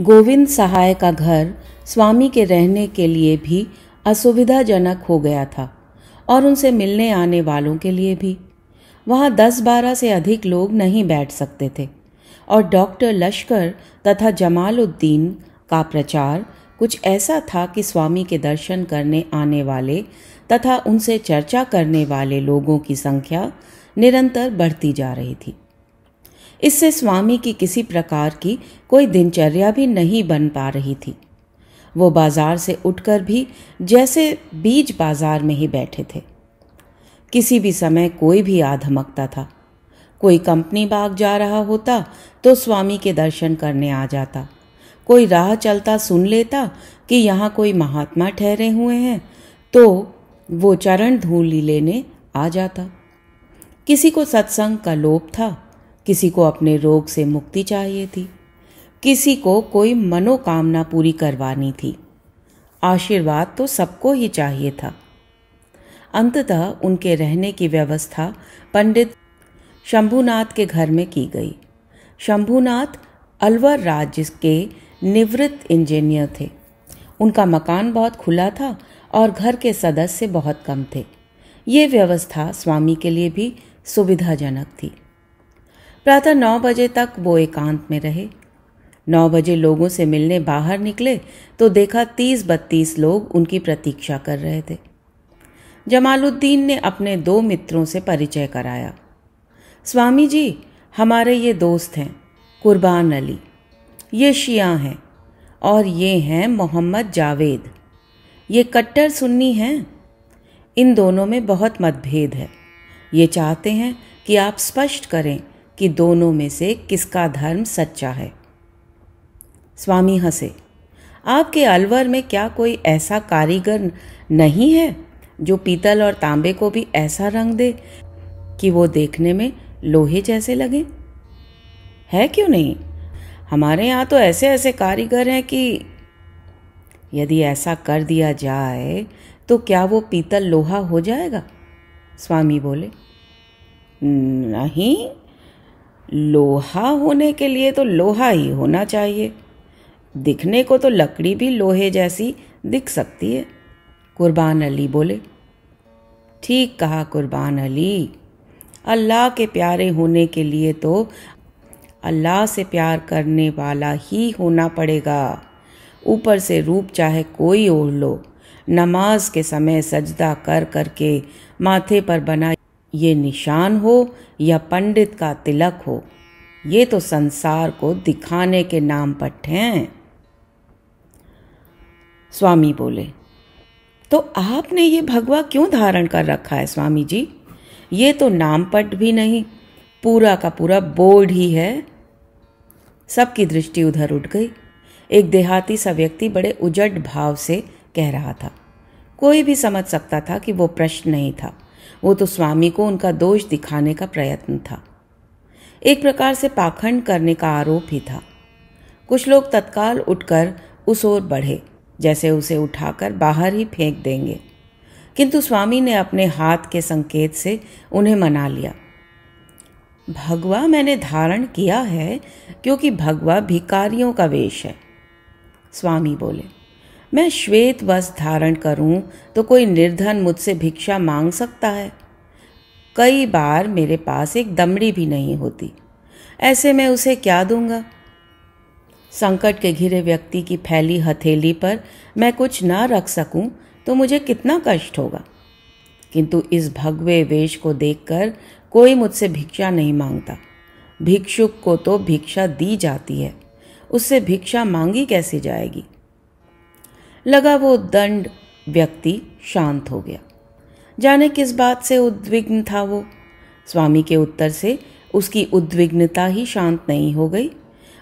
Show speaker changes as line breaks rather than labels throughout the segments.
गोविंद सहाय का घर स्वामी के रहने के लिए भी असुविधाजनक हो गया था और उनसे मिलने आने वालों के लिए भी वहाँ दस बारह से अधिक लोग नहीं बैठ सकते थे और डॉक्टर लश्कर तथा जमालुद्दीन का प्रचार कुछ ऐसा था कि स्वामी के दर्शन करने आने वाले तथा उनसे चर्चा करने वाले लोगों की संख्या निरंतर बढ़ती जा रही थी इससे स्वामी की किसी प्रकार की कोई दिनचर्या भी नहीं बन पा रही थी वो बाजार से उठकर भी जैसे बीज बाजार में ही बैठे थे किसी भी समय कोई भी आधमकता था कोई कंपनी बाग जा रहा होता तो स्वामी के दर्शन करने आ जाता कोई राह चलता सुन लेता कि यहाँ कोई महात्मा ठहरे हुए हैं तो वो चरण धूल लेने आ जाता किसी को सत्संग का लोभ था किसी को अपने रोग से मुक्ति चाहिए थी किसी को कोई मनोकामना पूरी करवानी थी आशीर्वाद तो सबको ही चाहिए था अंततः उनके रहने की व्यवस्था पंडित शंभुनाथ के घर में की गई शंभुनाथ अलवर राज्य के निवृत्त इंजीनियर थे उनका मकान बहुत खुला था और घर के सदस्य बहुत कम थे ये व्यवस्था स्वामी के लिए भी सुविधाजनक थी प्रातः नौ बजे तक वो एकांत में रहे नौ बजे लोगों से मिलने बाहर निकले तो देखा तीस बत्तीस लोग उनकी प्रतीक्षा कर रहे थे जमालुद्दीन ने अपने दो मित्रों से परिचय कराया स्वामी जी हमारे ये दोस्त हैं कुर्बान अली ये शिया हैं और ये हैं मोहम्मद जावेद ये कट्टर सुन्नी हैं इन दोनों में बहुत मतभेद है ये चाहते हैं कि आप स्पष्ट करें कि दोनों में से किसका धर्म सच्चा है स्वामी हंसे आपके अलवर में क्या कोई ऐसा कारीगर नहीं है जो पीतल और तांबे को भी ऐसा रंग दे कि वो देखने में लोहे जैसे लगे है क्यों नहीं हमारे यहाँ तो ऐसे ऐसे कारीगर हैं कि यदि ऐसा कर दिया जाए तो क्या वो पीतल लोहा हो जाएगा स्वामी बोले नहीं लोहा होने के लिए तो लोहा ही होना चाहिए दिखने को तो लकड़ी भी लोहे जैसी दिख सकती है कुर्बान अली बोले ठीक कहा कुर्बान अली अल्लाह के प्यारे होने के लिए तो अल्लाह से प्यार करने वाला ही होना पड़ेगा ऊपर से रूप चाहे कोई ओढ़ लो नमाज के समय सजदा कर करके माथे पर बना ये निशान हो या पंडित का तिलक हो ये तो संसार को दिखाने के नाम पट हैं स्वामी बोले तो आपने ये भगवा क्यों धारण कर रखा है स्वामी जी ये तो नामपट भी नहीं पूरा का पूरा बोर्ड ही है सबकी दृष्टि उधर उठ गई एक देहाती सा व्यक्ति बड़े उजड़ भाव से कह रहा था कोई भी समझ सकता था कि वो प्रश्न नहीं था वो तो स्वामी को उनका दोष दिखाने का प्रयत्न था एक प्रकार से पाखंड करने का आरोप ही था कुछ लोग तत्काल उठकर उस ओर बढ़े जैसे उसे उठाकर बाहर ही फेंक देंगे किंतु स्वामी ने अपने हाथ के संकेत से उन्हें मना लिया भगवा मैंने धारण किया है क्योंकि भगवा भिकारियों का वेश है स्वामी बोले मैं श्वेत वस्त्र धारण करूं तो कोई निर्धन मुझसे भिक्षा मांग सकता है कई बार मेरे पास एक दमड़ी भी नहीं होती ऐसे मैं उसे क्या दूंगा संकट के घिरे व्यक्ति की फैली हथेली पर मैं कुछ ना रख सकूं तो मुझे कितना कष्ट होगा किंतु इस भगवे वेश को देखकर कोई मुझसे भिक्षा नहीं मांगता भिक्षुक को तो भिक्षा दी जाती है उससे भिक्षा मांगी कैसे जाएगी लगा वो दंड व्यक्ति शांत हो गया जाने किस बात से उद्विग्न था वो स्वामी के उत्तर से उसकी उद्विग्नता ही शांत नहीं हो गई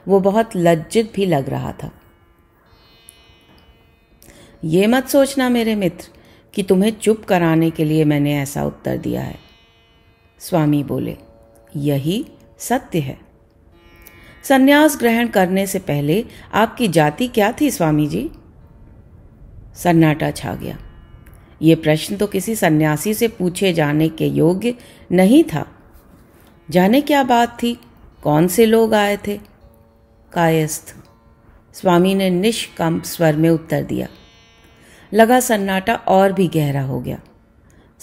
वो बहुत लज्जित भी लग रहा था ये मत सोचना मेरे मित्र कि तुम्हें चुप कराने के लिए मैंने ऐसा उत्तर दिया है स्वामी बोले यही सत्य है संन्यास ग्रहण करने से पहले आपकी जाति क्या थी स्वामी जी सन्नाटा छा गया ये प्रश्न तो किसी सन्यासी से पूछे जाने के योग्य नहीं था जाने क्या बात थी कौन से लोग आए थे कायस्थ स्वामी ने निष्कंप स्वर में उत्तर दिया लगा सन्नाटा और भी गहरा हो गया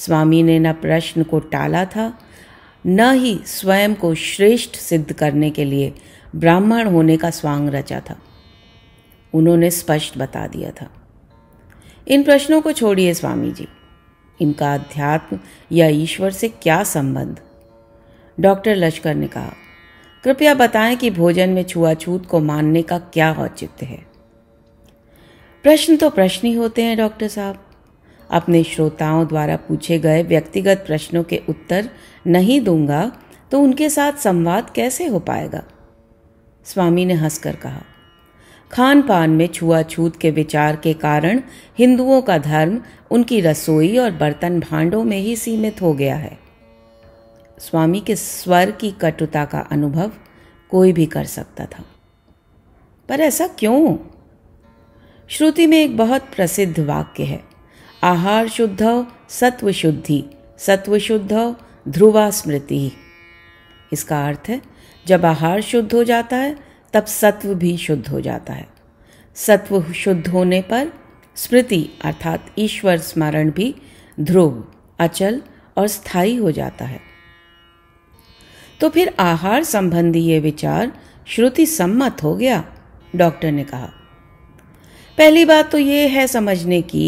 स्वामी ने न प्रश्न को टाला था न ही स्वयं को श्रेष्ठ सिद्ध करने के लिए ब्राह्मण होने का स्वांग रचा था उन्होंने स्पष्ट बता दिया था इन प्रश्नों को छोड़िए स्वामी जी इनका अध्यात्म या ईश्वर से क्या संबंध डॉक्टर लश्कर ने कहा कृपया बताएं कि भोजन में छुआछूत को मानने का क्या औचित्य है प्रश्न तो प्रश्न ही होते हैं डॉक्टर साहब अपने श्रोताओं द्वारा पूछे गए व्यक्तिगत प्रश्नों के उत्तर नहीं दूंगा तो उनके साथ संवाद कैसे हो पाएगा स्वामी ने हंसकर कहा खान पान में छुआछूत के विचार के कारण हिंदुओं का धर्म उनकी रसोई और बर्तन भांडों में ही सीमित हो गया है स्वामी के स्वर की कटुता का अनुभव कोई भी कर सकता था पर ऐसा क्यों श्रुति में एक बहुत प्रसिद्ध वाक्य है आहार शुद्ध सत्व शुद्धि सत्व शुद्ध ध्रुवा स्मृति इसका अर्थ है जब आहार शुद्ध हो जाता है तब सत्व भी शुद्ध हो जाता है सत्व शुद्ध होने पर स्मृति अर्थात ईश्वर स्मरण भी ध्रुव अचल और स्थायी हो जाता है तो फिर आहार संबंधी ये विचार श्रुति सम्मत हो गया डॉक्टर ने कहा पहली बात तो ये है समझने की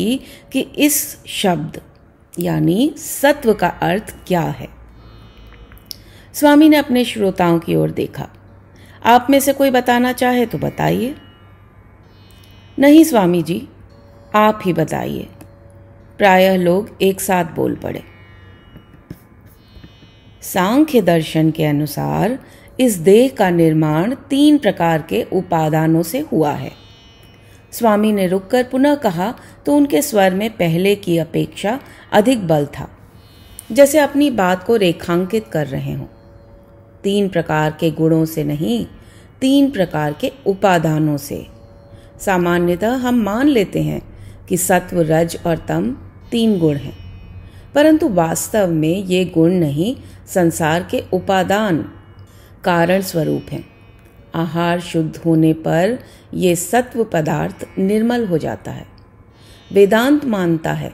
कि इस शब्द यानी सत्व का अर्थ क्या है स्वामी ने अपने श्रोताओं की ओर देखा आप में से कोई बताना चाहे तो बताइए नहीं स्वामी जी आप ही बताइए प्रायः लोग एक साथ बोल पड़े सांख्य दर्शन के अनुसार इस देह का निर्माण तीन प्रकार के उपादानों से हुआ है स्वामी ने रुककर पुनः कहा तो उनके स्वर में पहले की अपेक्षा अधिक बल था जैसे अपनी बात को रेखांकित कर रहे हों तीन प्रकार के गुणों से नहीं तीन प्रकार के उपादानों से सामान्यतः हम मान लेते हैं कि सत्व रज और तम तीन गुण हैं परंतु वास्तव में ये गुण नहीं संसार के उपादान कारण स्वरूप हैं आहार शुद्ध होने पर ये सत्व पदार्थ निर्मल हो जाता है वेदांत मानता है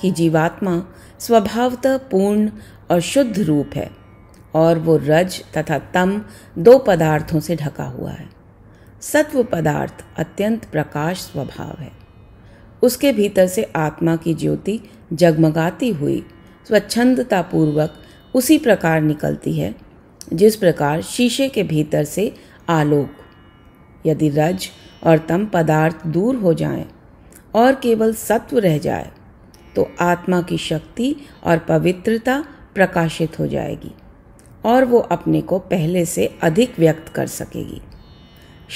कि जीवात्मा स्वभावतः पूर्ण और शुद्ध रूप है और वो रज तथा तम दो पदार्थों से ढका हुआ है सत्व पदार्थ अत्यंत प्रकाश स्वभाव है उसके भीतर से आत्मा की ज्योति जगमगाती हुई स्वच्छंदतापूर्वक उसी प्रकार निकलती है जिस प्रकार शीशे के भीतर से आलोक यदि रज और तम पदार्थ दूर हो जाएं और केवल सत्व रह जाए तो आत्मा की शक्ति और पवित्रता प्रकाशित हो जाएगी और वो अपने को पहले से अधिक व्यक्त कर सकेगी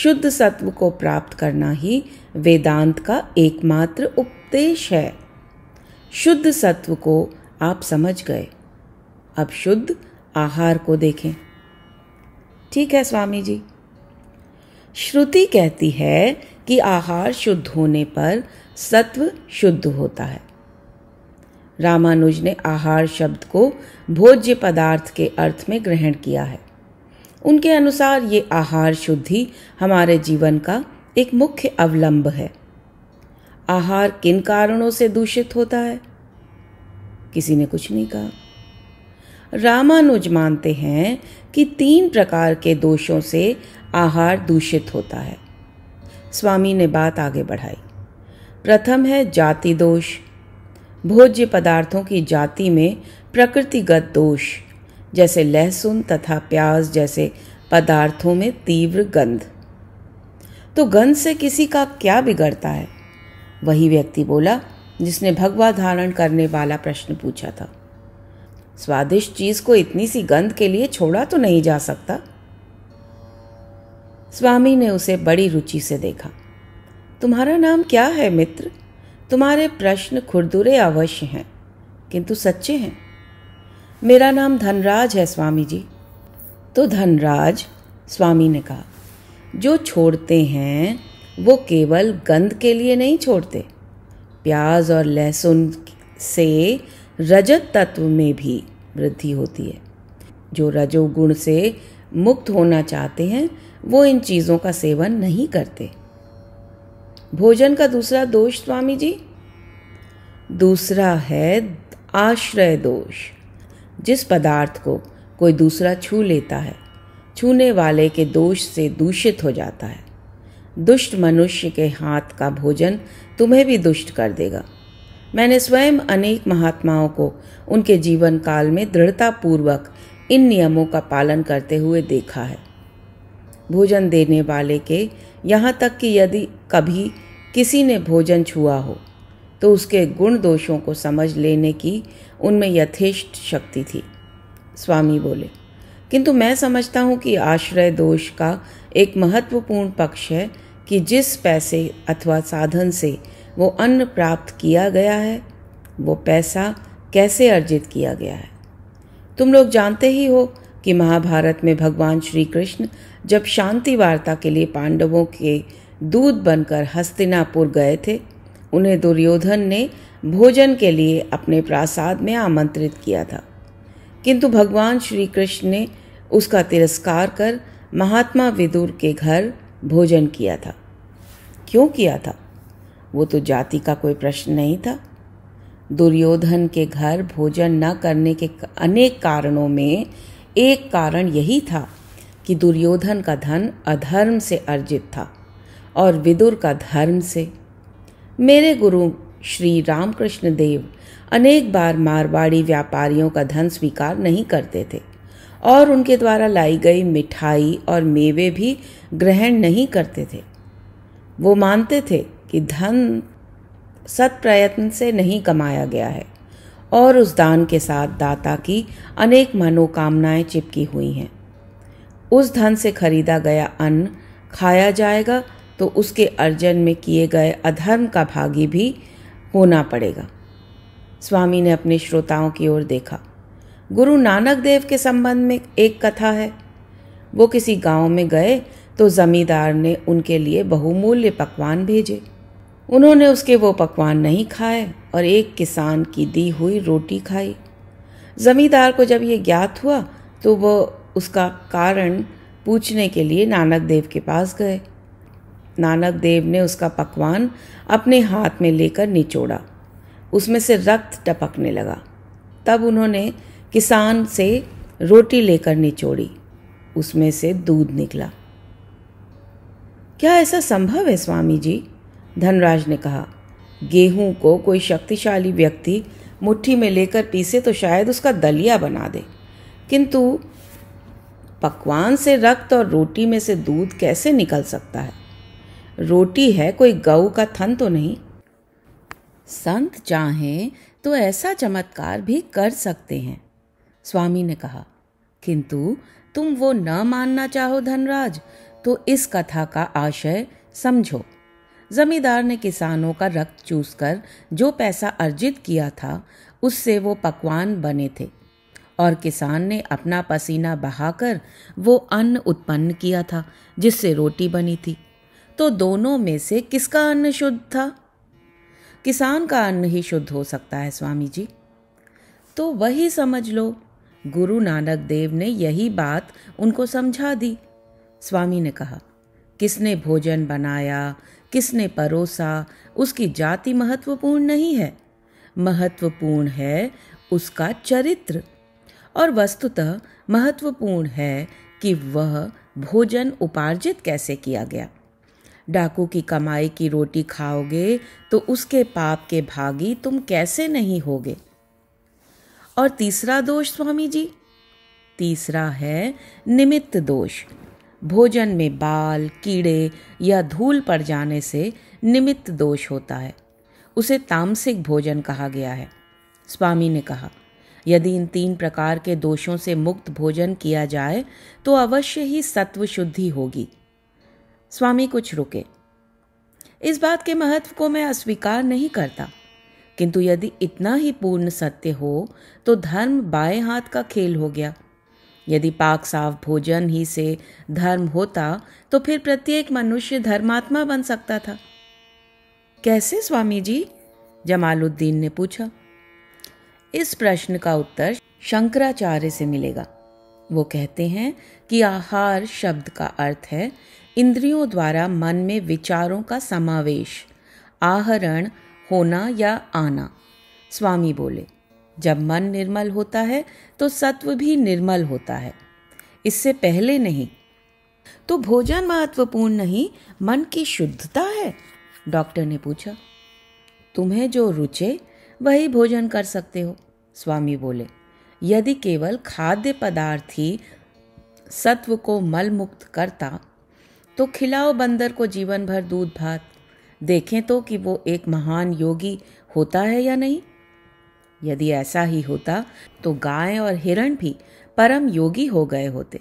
शुद्ध सत्व को प्राप्त करना ही वेदांत का एकमात्र उपदेश है शुद्ध सत्व को आप समझ गए अब शुद्ध आहार को देखें ठीक है स्वामी जी श्रुति कहती है कि आहार शुद्ध होने पर सत्व शुद्ध होता है रामानुज ने आहार शब्द को भोज्य पदार्थ के अर्थ में ग्रहण किया है उनके अनुसार ये आहार शुद्धि हमारे जीवन का एक मुख्य अवलंब है आहार किन कारणों से दूषित होता है किसी ने कुछ नहीं कहा रामानुज मानते हैं कि तीन प्रकार के दोषों से आहार दूषित होता है स्वामी ने बात आगे बढ़ाई प्रथम है जाति दोष भोज्य पदार्थों की जाति में प्रकृतिगत दोष जैसे लहसुन तथा प्याज जैसे पदार्थों में तीव्र गंध तो गंध से किसी का क्या बिगड़ता है वही व्यक्ति बोला जिसने भगवा धारण करने वाला प्रश्न पूछा था स्वादिष्ट चीज को इतनी सी गंध के लिए छोड़ा तो नहीं जा सकता स्वामी ने उसे बड़ी रुचि से देखा तुम्हारा नाम क्या है मित्र तुम्हारे प्रश्न खुरदुरे अवश्य हैं किंतु सच्चे हैं मेरा नाम धनराज है स्वामी जी तो धनराज स्वामी ने कहा जो छोड़ते हैं वो केवल गंध के लिए नहीं छोड़ते प्याज और लहसुन से रजत तत्व में भी वृद्धि होती है जो रजोगुण से मुक्त होना चाहते हैं वो इन चीज़ों का सेवन नहीं करते भोजन का दूसरा दोष स्वामी जी दूसरा है आश्रय दोष जिस पदार्थ को कोई दूसरा छू लेता है छूने वाले के दोष से दूषित हो जाता है दुष्ट मनुष्य के हाथ का भोजन तुम्हें भी दुष्ट कर देगा मैंने स्वयं अनेक महात्माओं को उनके जीवन काल में दृढ़तापूर्वक इन नियमों का पालन करते हुए देखा है भोजन देने वाले के यहाँ तक कि यदि कभी किसी ने भोजन छुआ हो तो उसके गुण दोषों को समझ लेने की उनमें यथेष्ट शक्ति थी स्वामी बोले किंतु मैं समझता हूँ कि आश्रय दोष का एक महत्वपूर्ण पक्ष है कि जिस पैसे अथवा साधन से वो अन्न प्राप्त किया गया है वो पैसा कैसे अर्जित किया गया है तुम लोग जानते ही हो कि महाभारत में भगवान श्री कृष्ण जब शांति वार्ता के लिए पांडवों के दूध बनकर हस्तिनापुर गए थे उन्हें दुर्योधन ने भोजन के लिए अपने प्रासाद में आमंत्रित किया था किंतु भगवान श्री कृष्ण ने उसका तिरस्कार कर महात्मा विदुर के घर भोजन किया था क्यों किया था वो तो जाति का कोई प्रश्न नहीं था दुर्योधन के घर भोजन न करने के अनेक कारणों में एक कारण यही था कि दुर्योधन का धन अधर्म से अर्जित था और विदुर का धर्म से मेरे गुरु श्री रामकृष्ण देव अनेक बार मारवाड़ी व्यापारियों का धन स्वीकार नहीं करते थे और उनके द्वारा लाई गई मिठाई और मेवे भी ग्रहण नहीं करते थे वो मानते थे कि धन सत प्रयत्न से नहीं कमाया गया है और उस दान के साथ दाता की अनेक मनोकामनाएं चिपकी हुई हैं उस धन से खरीदा गया अन्न खाया जाएगा तो उसके अर्जन में किए गए अधर्म का भागी भी होना पड़ेगा स्वामी ने अपने श्रोताओं की ओर देखा गुरु नानक देव के संबंध में एक कथा है वो किसी गांव में गए तो जमींदार ने उनके लिए बहुमूल्य पकवान भेजे उन्होंने उसके वो पकवान नहीं खाए और एक किसान की दी हुई रोटी खाई जमींदार को जब ये ज्ञात हुआ तो वो उसका कारण पूछने के लिए नानक देव के पास गए नानक देव ने उसका पकवान अपने हाथ में लेकर निचोड़ा उसमें से रक्त टपकने लगा तब उन्होंने किसान से रोटी लेकर निचोड़ी उसमें से दूध निकला क्या ऐसा संभव है स्वामी जी धनराज ने कहा गेहूं को कोई शक्तिशाली व्यक्ति मुट्ठी में लेकर पीसे तो शायद उसका दलिया बना दे किंतु पकवान से रक्त और रोटी में से दूध कैसे निकल सकता है रोटी है कोई गऊ का थन तो नहीं संत चाहें तो ऐसा चमत्कार भी कर सकते हैं स्वामी ने कहा किंतु तुम वो न मानना चाहो धनराज तो इस कथा का आशय समझो जमींदार ने किसानों का रक्त चूसकर जो पैसा अर्जित किया था उससे वो पकवान बने थे और किसान ने अपना पसीना बहाकर वो अन्न उत्पन्न किया था जिससे रोटी बनी थी तो दोनों में से किसका अन्न शुद्ध था किसान का अन्न ही शुद्ध हो सकता है स्वामी जी तो वही समझ लो गुरु नानक देव ने यही बात उनको समझा दी स्वामी ने कहा किसने भोजन बनाया किसने परोसा उसकी जाति महत्वपूर्ण नहीं है महत्वपूर्ण है उसका चरित्र और वस्तुतः महत्वपूर्ण है कि वह भोजन उपार्जित कैसे किया गया डाकू की कमाई की रोटी खाओगे तो उसके पाप के भागी तुम कैसे नहीं होगे और तीसरा दोष स्वामी जी तीसरा है निमित्त दोष भोजन में बाल कीड़े या धूल पड़ जाने से निमित्त दोष होता है उसे तामसिक भोजन कहा गया है स्वामी ने कहा यदि इन तीन प्रकार के दोषों से मुक्त भोजन किया जाए तो अवश्य ही सत्व शुद्धि होगी स्वामी कुछ रुके इस बात के महत्व को मैं अस्वीकार नहीं करता किंतु यदि इतना ही पूर्ण सत्य हो तो धर्म बाएं हाथ का खेल हो गया यदि पाक साफ भोजन ही से धर्म होता तो फिर प्रत्येक मनुष्य धर्मात्मा बन सकता था कैसे स्वामी जी जमालुद्दीन ने पूछा इस प्रश्न का उत्तर शंकराचार्य से मिलेगा वो कहते हैं कि आहार शब्द का अर्थ है इंद्रियों द्वारा मन में विचारों का समावेश आहरण होना या आना स्वामी बोले जब मन निर्मल होता है तो सत्व भी निर्मल होता है इससे पहले नहीं तो भोजन महत्वपूर्ण नहीं मन की शुद्धता है डॉक्टर ने पूछा तुम्हें जो रुचे वही भोजन कर सकते हो स्वामी बोले यदि केवल खाद्य पदार्थ ही सत्व को मल मुक्त करता तो खिलाओ बंदर को जीवन भर दूध भात देखें तो कि वो एक महान योगी होता है या नहीं यदि ऐसा ही होता तो गाय और हिरण भी परम योगी हो गए होते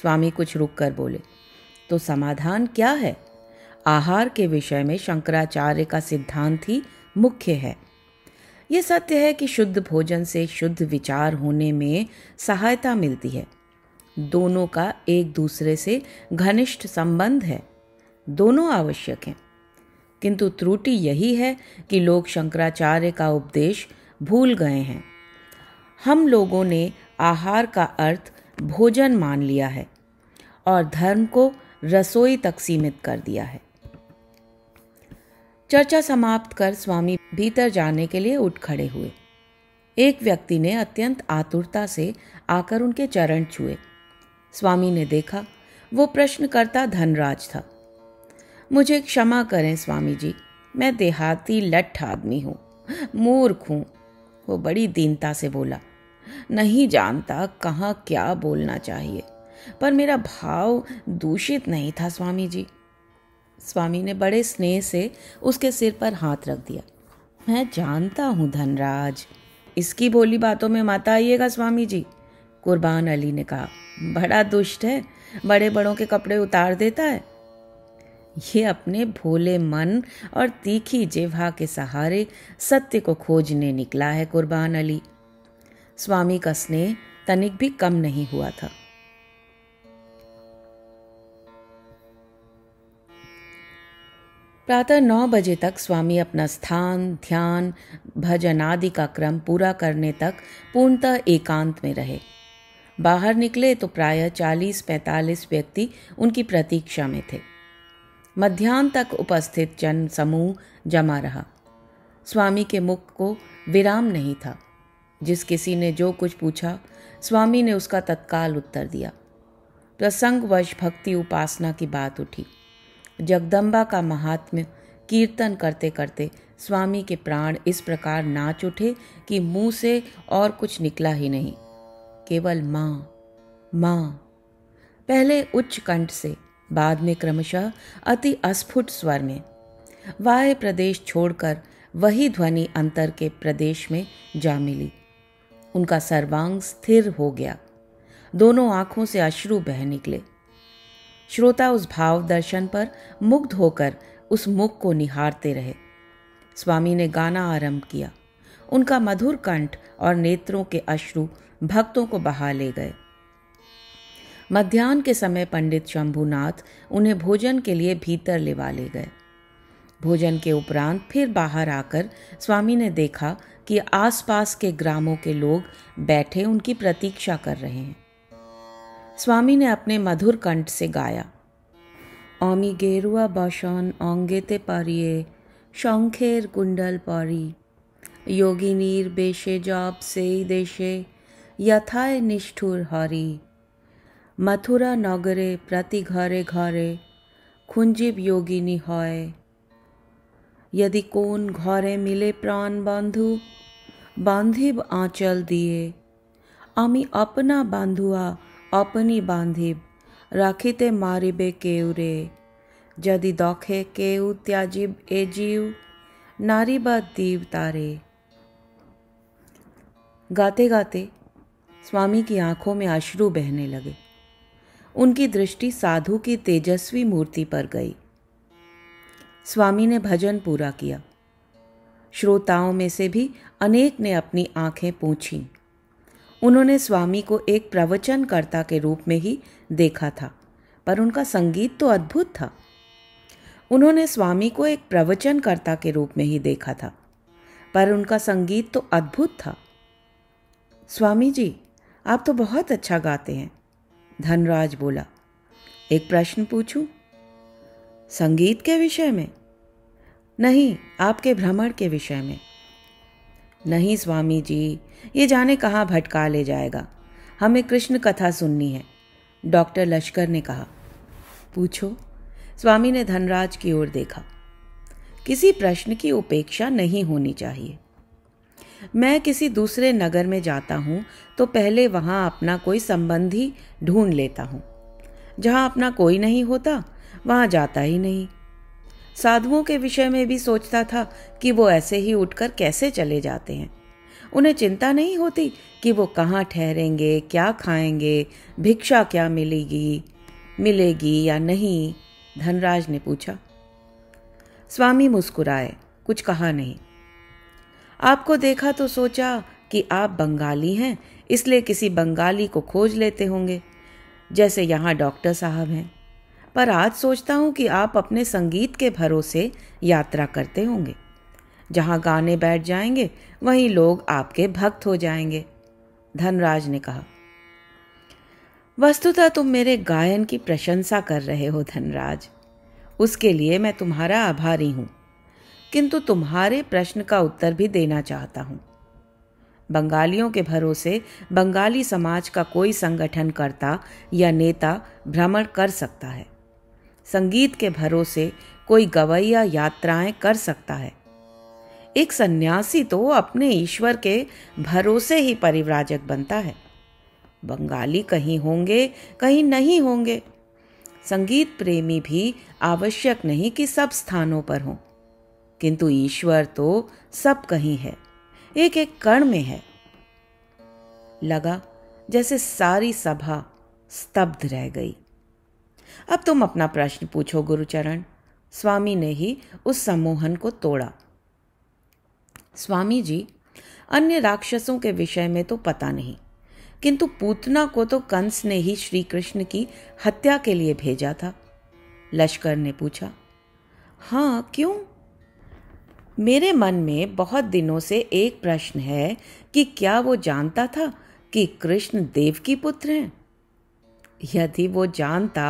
स्वामी कुछ रुक कर बोले तो समाधान क्या है आहार के विषय में शंकराचार्य का सिद्धांत ही मुख्य है ये सत्य है कि शुद्ध भोजन से शुद्ध विचार होने में सहायता मिलती है दोनों का एक दूसरे से घनिष्ठ संबंध है दोनों आवश्यक हैं किंतु त्रुटि यही है कि लोग शंकराचार्य का उपदेश भूल गए हैं हम लोगों ने आहार का अर्थ भोजन मान लिया है और धर्म को रसोई तक सीमित कर दिया है चर्चा समाप्त कर स्वामी भीतर जाने के लिए उठ खड़े हुए एक व्यक्ति ने अत्यंत आतुरता से आकर उनके चरण छुए स्वामी ने देखा वो प्रश्नकर्ता धनराज था मुझे क्षमा करें स्वामी जी मैं देहाती लठ आदमी हूँ मूर्ख हूँ वो बड़ी दीनता से बोला नहीं जानता कहाँ क्या बोलना चाहिए पर मेरा भाव दूषित नहीं था स्वामी जी स्वामी ने बड़े स्नेह से उसके सिर पर हाथ रख दिया मैं जानता हूँ धनराज इसकी भोली बातों में मत आइएगा स्वामी जी कुर्बान अली ने कहा बड़ा दुष्ट है बड़े बड़ों के कपड़े उतार देता है ये अपने भोले मन और तीखी जेवा के सहारे सत्य को खोजने निकला है कुर्बान अली स्वामी का स्नेह तनिक भी कम नहीं हुआ था प्रातः नौ बजे तक स्वामी अपना स्थान ध्यान भजन आदि का क्रम पूरा करने तक पूर्णतः एकांत में रहे बाहर निकले तो प्रायः चालीस पैंतालीस व्यक्ति उनकी प्रतीक्षा में थे मध्यान्ह तक उपस्थित जन समूह जमा रहा स्वामी के मुख को विराम नहीं था जिस किसी ने जो कुछ पूछा स्वामी ने उसका तत्काल उत्तर दिया प्रसंगवश भक्ति उपासना की बात उठी जगदम्बा का महात्म्य कीर्तन करते करते स्वामी के प्राण इस प्रकार नाच उठे कि मुंह से और कुछ निकला ही नहीं केवल माँ माँ पहले उच्च कंठ से बाद में क्रमशः अति अस्फुट स्वर में वाय प्रदेश छोड़कर वही ध्वनि अंतर के प्रदेश में जा मिली उनका सर्वांग स्थिर हो गया दोनों आंखों से अश्रु बह निकले श्रोता उस भाव दर्शन पर मुग्ध होकर उस मुख को निहारते रहे स्वामी ने गाना आरंभ किया उनका मधुर कंठ और नेत्रों के अश्रु भक्तों को बहा ले गए मध्यान्ह के समय पंडित शंभुनाथ उन्हें भोजन के लिए भीतर लेवा ले गए भोजन के उपरांत फिर बाहर आकर स्वामी ने देखा कि आसपास के ग्रामों के लोग बैठे उनकी प्रतीक्षा कर रहे हैं স্বামী নে আপনি মধুর কণ্ঠ সে गाया অমি গেরুয়া বসন অঙ্গেতে পারিয়ে শঙ্খের কুণ্ডল পরি যোগিনীর বেশে জব সেই দেশে যথায় নিষ্ঠুর হরি মথুরা নগরে প্রতি ঘরে ঘরে খুঞ্জীব যোগিনী হয় যদি কোন ঘরে মিলে প্রাণ বন্ধু বান্ধিব আঁচল দিয়ে আমি আপনা বান্ধুয়া अपनी बांधिब राखी ते मारिबे केऊ जदि दौखे त्याजिब ए जीव नारी दीव तारे गाते गाते स्वामी की आंखों में अश्रु बहने लगे उनकी दृष्टि साधु की तेजस्वी मूर्ति पर गई स्वामी ने भजन पूरा किया श्रोताओं में से भी अनेक ने अपनी आंखें पूछीं उन्होंने स्वामी को एक प्रवचनकर्ता के रूप में ही देखा था पर उनका संगीत तो अद्भुत था उन्होंने स्वामी को एक प्रवचनकर्ता के रूप में ही देखा था पर उनका संगीत तो अद्भुत था स्वामी जी आप तो बहुत अच्छा गाते हैं धनराज बोला एक प्रश्न पूछूं? संगीत के विषय में नहीं आपके भ्रमण के विषय में नहीं स्वामी जी ये जाने कहाँ भटका ले जाएगा हमें कृष्ण कथा सुननी है डॉक्टर लश्कर ने कहा पूछो स्वामी ने धनराज की ओर देखा किसी प्रश्न की उपेक्षा नहीं होनी चाहिए मैं किसी दूसरे नगर में जाता हूँ तो पहले वहाँ अपना कोई संबंधी ढूंढ लेता हूँ जहाँ अपना कोई नहीं होता वहाँ जाता ही नहीं साधुओं के विषय में भी सोचता था कि वो ऐसे ही उठकर कैसे चले जाते हैं उन्हें चिंता नहीं होती कि वो कहाँ ठहरेंगे क्या खाएंगे भिक्षा क्या मिलेगी मिलेगी या नहीं धनराज ने पूछा स्वामी मुस्कुराए कुछ कहा नहीं आपको देखा तो सोचा कि आप बंगाली हैं इसलिए किसी बंगाली को खोज लेते होंगे जैसे यहाँ डॉक्टर साहब हैं पर आज सोचता हूँ कि आप अपने संगीत के भरोसे यात्रा करते होंगे जहाँ गाने बैठ जाएंगे वहीं लोग आपके भक्त हो जाएंगे धनराज ने कहा वस्तुतः तुम मेरे गायन की प्रशंसा कर रहे हो धनराज उसके लिए मैं तुम्हारा आभारी हूँ किंतु तुम्हारे प्रश्न का उत्तर भी देना चाहता हूँ बंगालियों के भरोसे बंगाली समाज का कोई संगठन करता या नेता भ्रमण कर सकता है संगीत के भरोसे कोई गवैया यात्राएं कर सकता है एक सन्यासी तो अपने ईश्वर के भरोसे ही परिव्राजक बनता है बंगाली कहीं होंगे कहीं नहीं होंगे संगीत प्रेमी भी आवश्यक नहीं कि सब स्थानों पर हों किंतु ईश्वर तो सब कहीं है एक एक कण में है लगा जैसे सारी सभा स्तब्ध रह गई अब तुम अपना प्रश्न पूछो गुरुचरण स्वामी ने ही उस सम्मोहन को तोड़ा स्वामी जी अन्य राक्षसों के विषय में तो पता नहीं किंतु पूतना को तो कंस ने ही श्री कृष्ण की हत्या के लिए भेजा था लश्कर ने पूछा हाँ क्यों मेरे मन में बहुत दिनों से एक प्रश्न है कि क्या वो जानता था कि कृष्ण देव की पुत्र हैं यदि वो जानता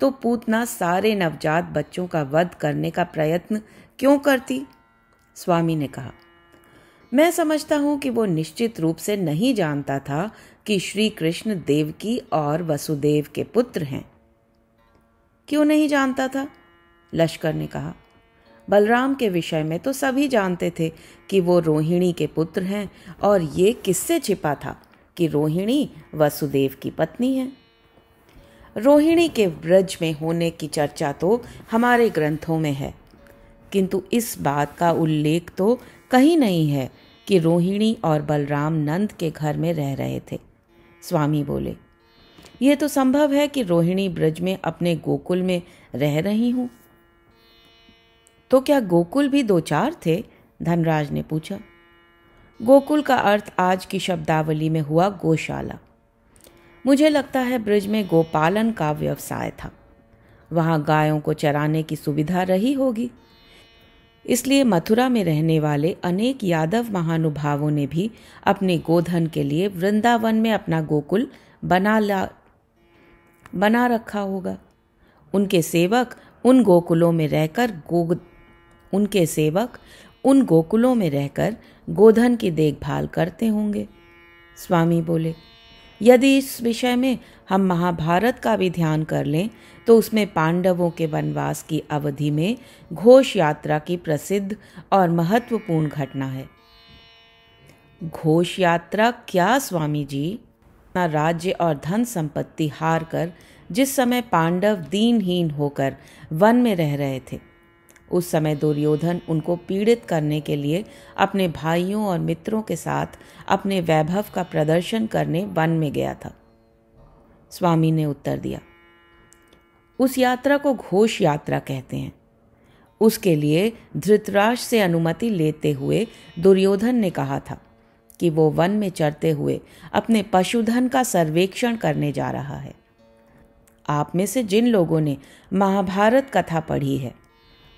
तो पूतना सारे नवजात बच्चों का वध करने का प्रयत्न क्यों करती स्वामी ने कहा मैं समझता हूं कि वो निश्चित रूप से नहीं जानता था कि श्री कृष्ण देवकी और वसुदेव के पुत्र हैं क्यों नहीं जानता था लश्कर ने कहा बलराम के विषय में तो सभी जानते थे कि वो रोहिणी के पुत्र हैं और ये किससे छिपा था कि रोहिणी वसुदेव की पत्नी है रोहिणी के व्रज में होने की चर्चा तो हमारे ग्रंथों में है किंतु इस बात का उल्लेख तो कहीं नहीं है कि रोहिणी और बलराम नंद के घर में रह रहे थे स्वामी बोले यह तो संभव है कि रोहिणी ब्रज में अपने गोकुल में रह रही हूं तो क्या गोकुल भी दो चार थे धनराज ने पूछा गोकुल का अर्थ आज की शब्दावली में हुआ गौशाला मुझे लगता है ब्रज में गोपालन का व्यवसाय था वहाँ गायों को चराने की सुविधा रही होगी इसलिए मथुरा में रहने वाले अनेक यादव महानुभावों ने भी अपने गोधन के लिए वृंदावन में अपना गोकुल बना ला बना रखा होगा उनके सेवक उन गोकुलों में रहकर गो उनके सेवक उन गोकुलों में रहकर गोधन की देखभाल करते होंगे स्वामी बोले यदि इस विषय में हम महाभारत का भी ध्यान कर लें तो उसमें पांडवों के वनवास की अवधि में घोष यात्रा की प्रसिद्ध और महत्वपूर्ण घटना है घोष यात्रा क्या स्वामी जी अपना राज्य और धन संपत्ति हार कर जिस समय पांडव दीनहीन होकर वन में रह रहे थे उस समय दुर्योधन उनको पीड़ित करने के लिए अपने भाइयों और मित्रों के साथ अपने वैभव का प्रदर्शन करने वन में गया था स्वामी ने उत्तर दिया उस यात्रा को घोष यात्रा कहते हैं उसके लिए धृतराज से अनुमति लेते हुए दुर्योधन ने कहा था कि वो वन में चढ़ते हुए अपने पशुधन का सर्वेक्षण करने जा रहा है आप में से जिन लोगों ने महाभारत कथा पढ़ी है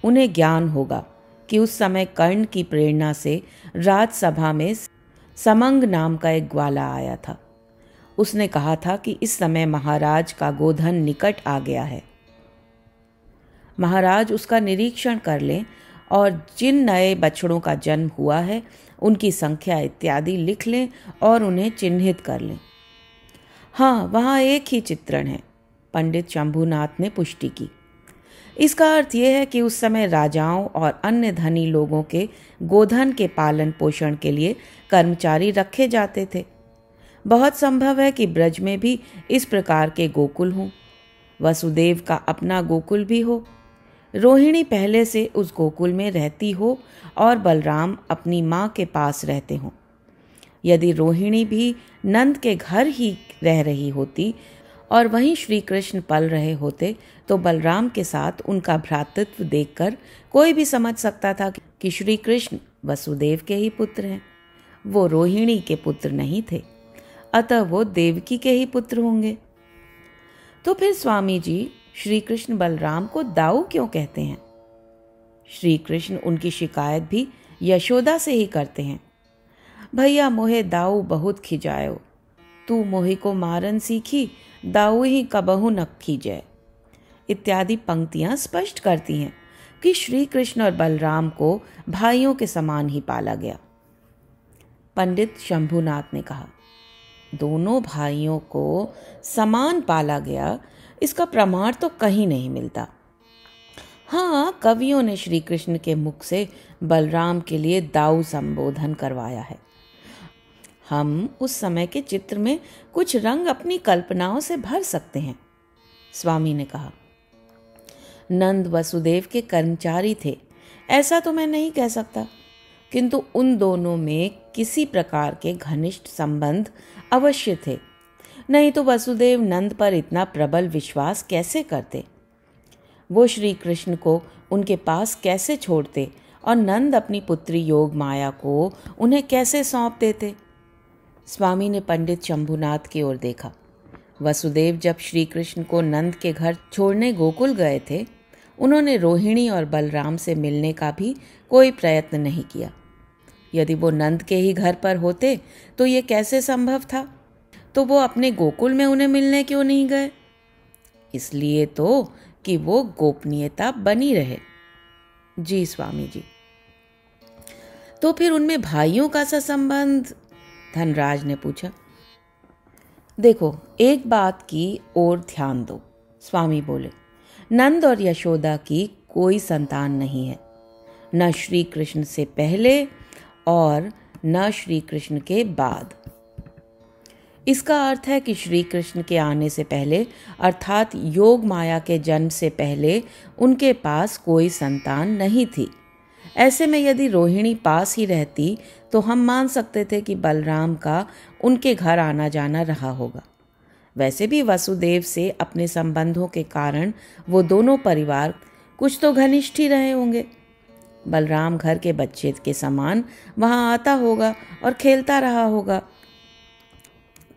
उन्हें ज्ञान होगा कि उस समय कर्ण की प्रेरणा से राजसभा में समंग नाम का एक ग्वाला आया था उसने कहा था कि इस समय महाराज का गोधन निकट आ गया है महाराज उसका निरीक्षण कर लें और जिन नए बछड़ों का जन्म हुआ है उनकी संख्या इत्यादि लिख लें और उन्हें चिन्हित कर लें हाँ वहाँ एक ही चित्रण है पंडित शंभुनाथ ने पुष्टि की इसका अर्थ यह है कि उस समय राजाओं और अन्य धनी लोगों के गोधन के पालन पोषण के लिए कर्मचारी रखे जाते थे बहुत संभव है कि ब्रज में भी इस प्रकार के गोकुल हों वसुदेव का अपना गोकुल भी हो रोहिणी पहले से उस गोकुल में रहती हो और बलराम अपनी माँ के पास रहते हों यदि रोहिणी भी नंद के घर ही रह रही होती और वहीं श्री कृष्ण पल रहे होते तो बलराम के साथ उनका भ्रातृत्व देखकर कोई भी समझ सकता था कि श्री कृष्ण वसुदेव के ही पुत्र हैं वो रोहिणी के पुत्र नहीं थे अतः वो देवकी के ही पुत्र होंगे तो फिर स्वामी जी श्री कृष्ण बलराम को दाऊ क्यों कहते हैं श्री कृष्ण उनकी शिकायत भी यशोदा से ही करते हैं भैया मोहे दाऊ बहुत खिजायो तू मोहि को मारन सीखी दाऊ ही कबहू न खीजय इत्यादि पंक्तियां स्पष्ट करती हैं कि श्री कृष्ण और बलराम को भाइयों के समान ही पाला गया पंडित शंभुनाथ ने कहा दोनों भाइयों को समान पाला गया इसका प्रमाण तो कहीं नहीं मिलता हाँ कवियों ने श्री कृष्ण के मुख से बलराम के लिए दाऊ संबोधन करवाया है हम उस समय के चित्र में कुछ रंग अपनी कल्पनाओं से भर सकते हैं स्वामी ने कहा नंद वसुदेव के कर्मचारी थे ऐसा तो मैं नहीं कह सकता किंतु उन दोनों में किसी प्रकार के घनिष्ठ संबंध अवश्य थे नहीं तो वसुदेव नंद पर इतना प्रबल विश्वास कैसे करते वो श्री कृष्ण को उनके पास कैसे छोड़ते और नंद अपनी पुत्री योग माया को उन्हें कैसे सौंप देते स्वामी ने पंडित शंभुनाथ की ओर देखा वसुदेव जब श्री कृष्ण को नंद के घर छोड़ने गोकुल गए थे उन्होंने रोहिणी और बलराम से मिलने का भी कोई प्रयत्न नहीं किया यदि वो नंद के ही घर पर होते तो ये कैसे संभव था तो वो अपने गोकुल में उन्हें मिलने क्यों नहीं गए इसलिए तो कि वो गोपनीयता बनी रहे जी स्वामी जी तो फिर उनमें भाइयों का सा संबंध धनराज ने पूछा देखो एक बात की ओर ध्यान दो स्वामी बोले नंद और यशोदा की कोई संतान नहीं है न श्री कृष्ण से पहले और न श्री कृष्ण के बाद इसका अर्थ है कि श्री कृष्ण के आने से पहले अर्थात योग माया के जन्म से पहले उनके पास कोई संतान नहीं थी ऐसे में यदि रोहिणी पास ही रहती तो हम मान सकते थे कि बलराम का उनके घर आना जाना रहा होगा वैसे भी वसुदेव से अपने संबंधों के कारण वो दोनों परिवार कुछ तो घनिष्ठ ही रहे होंगे बलराम घर के बच्चे के समान वहाँ आता होगा और खेलता रहा होगा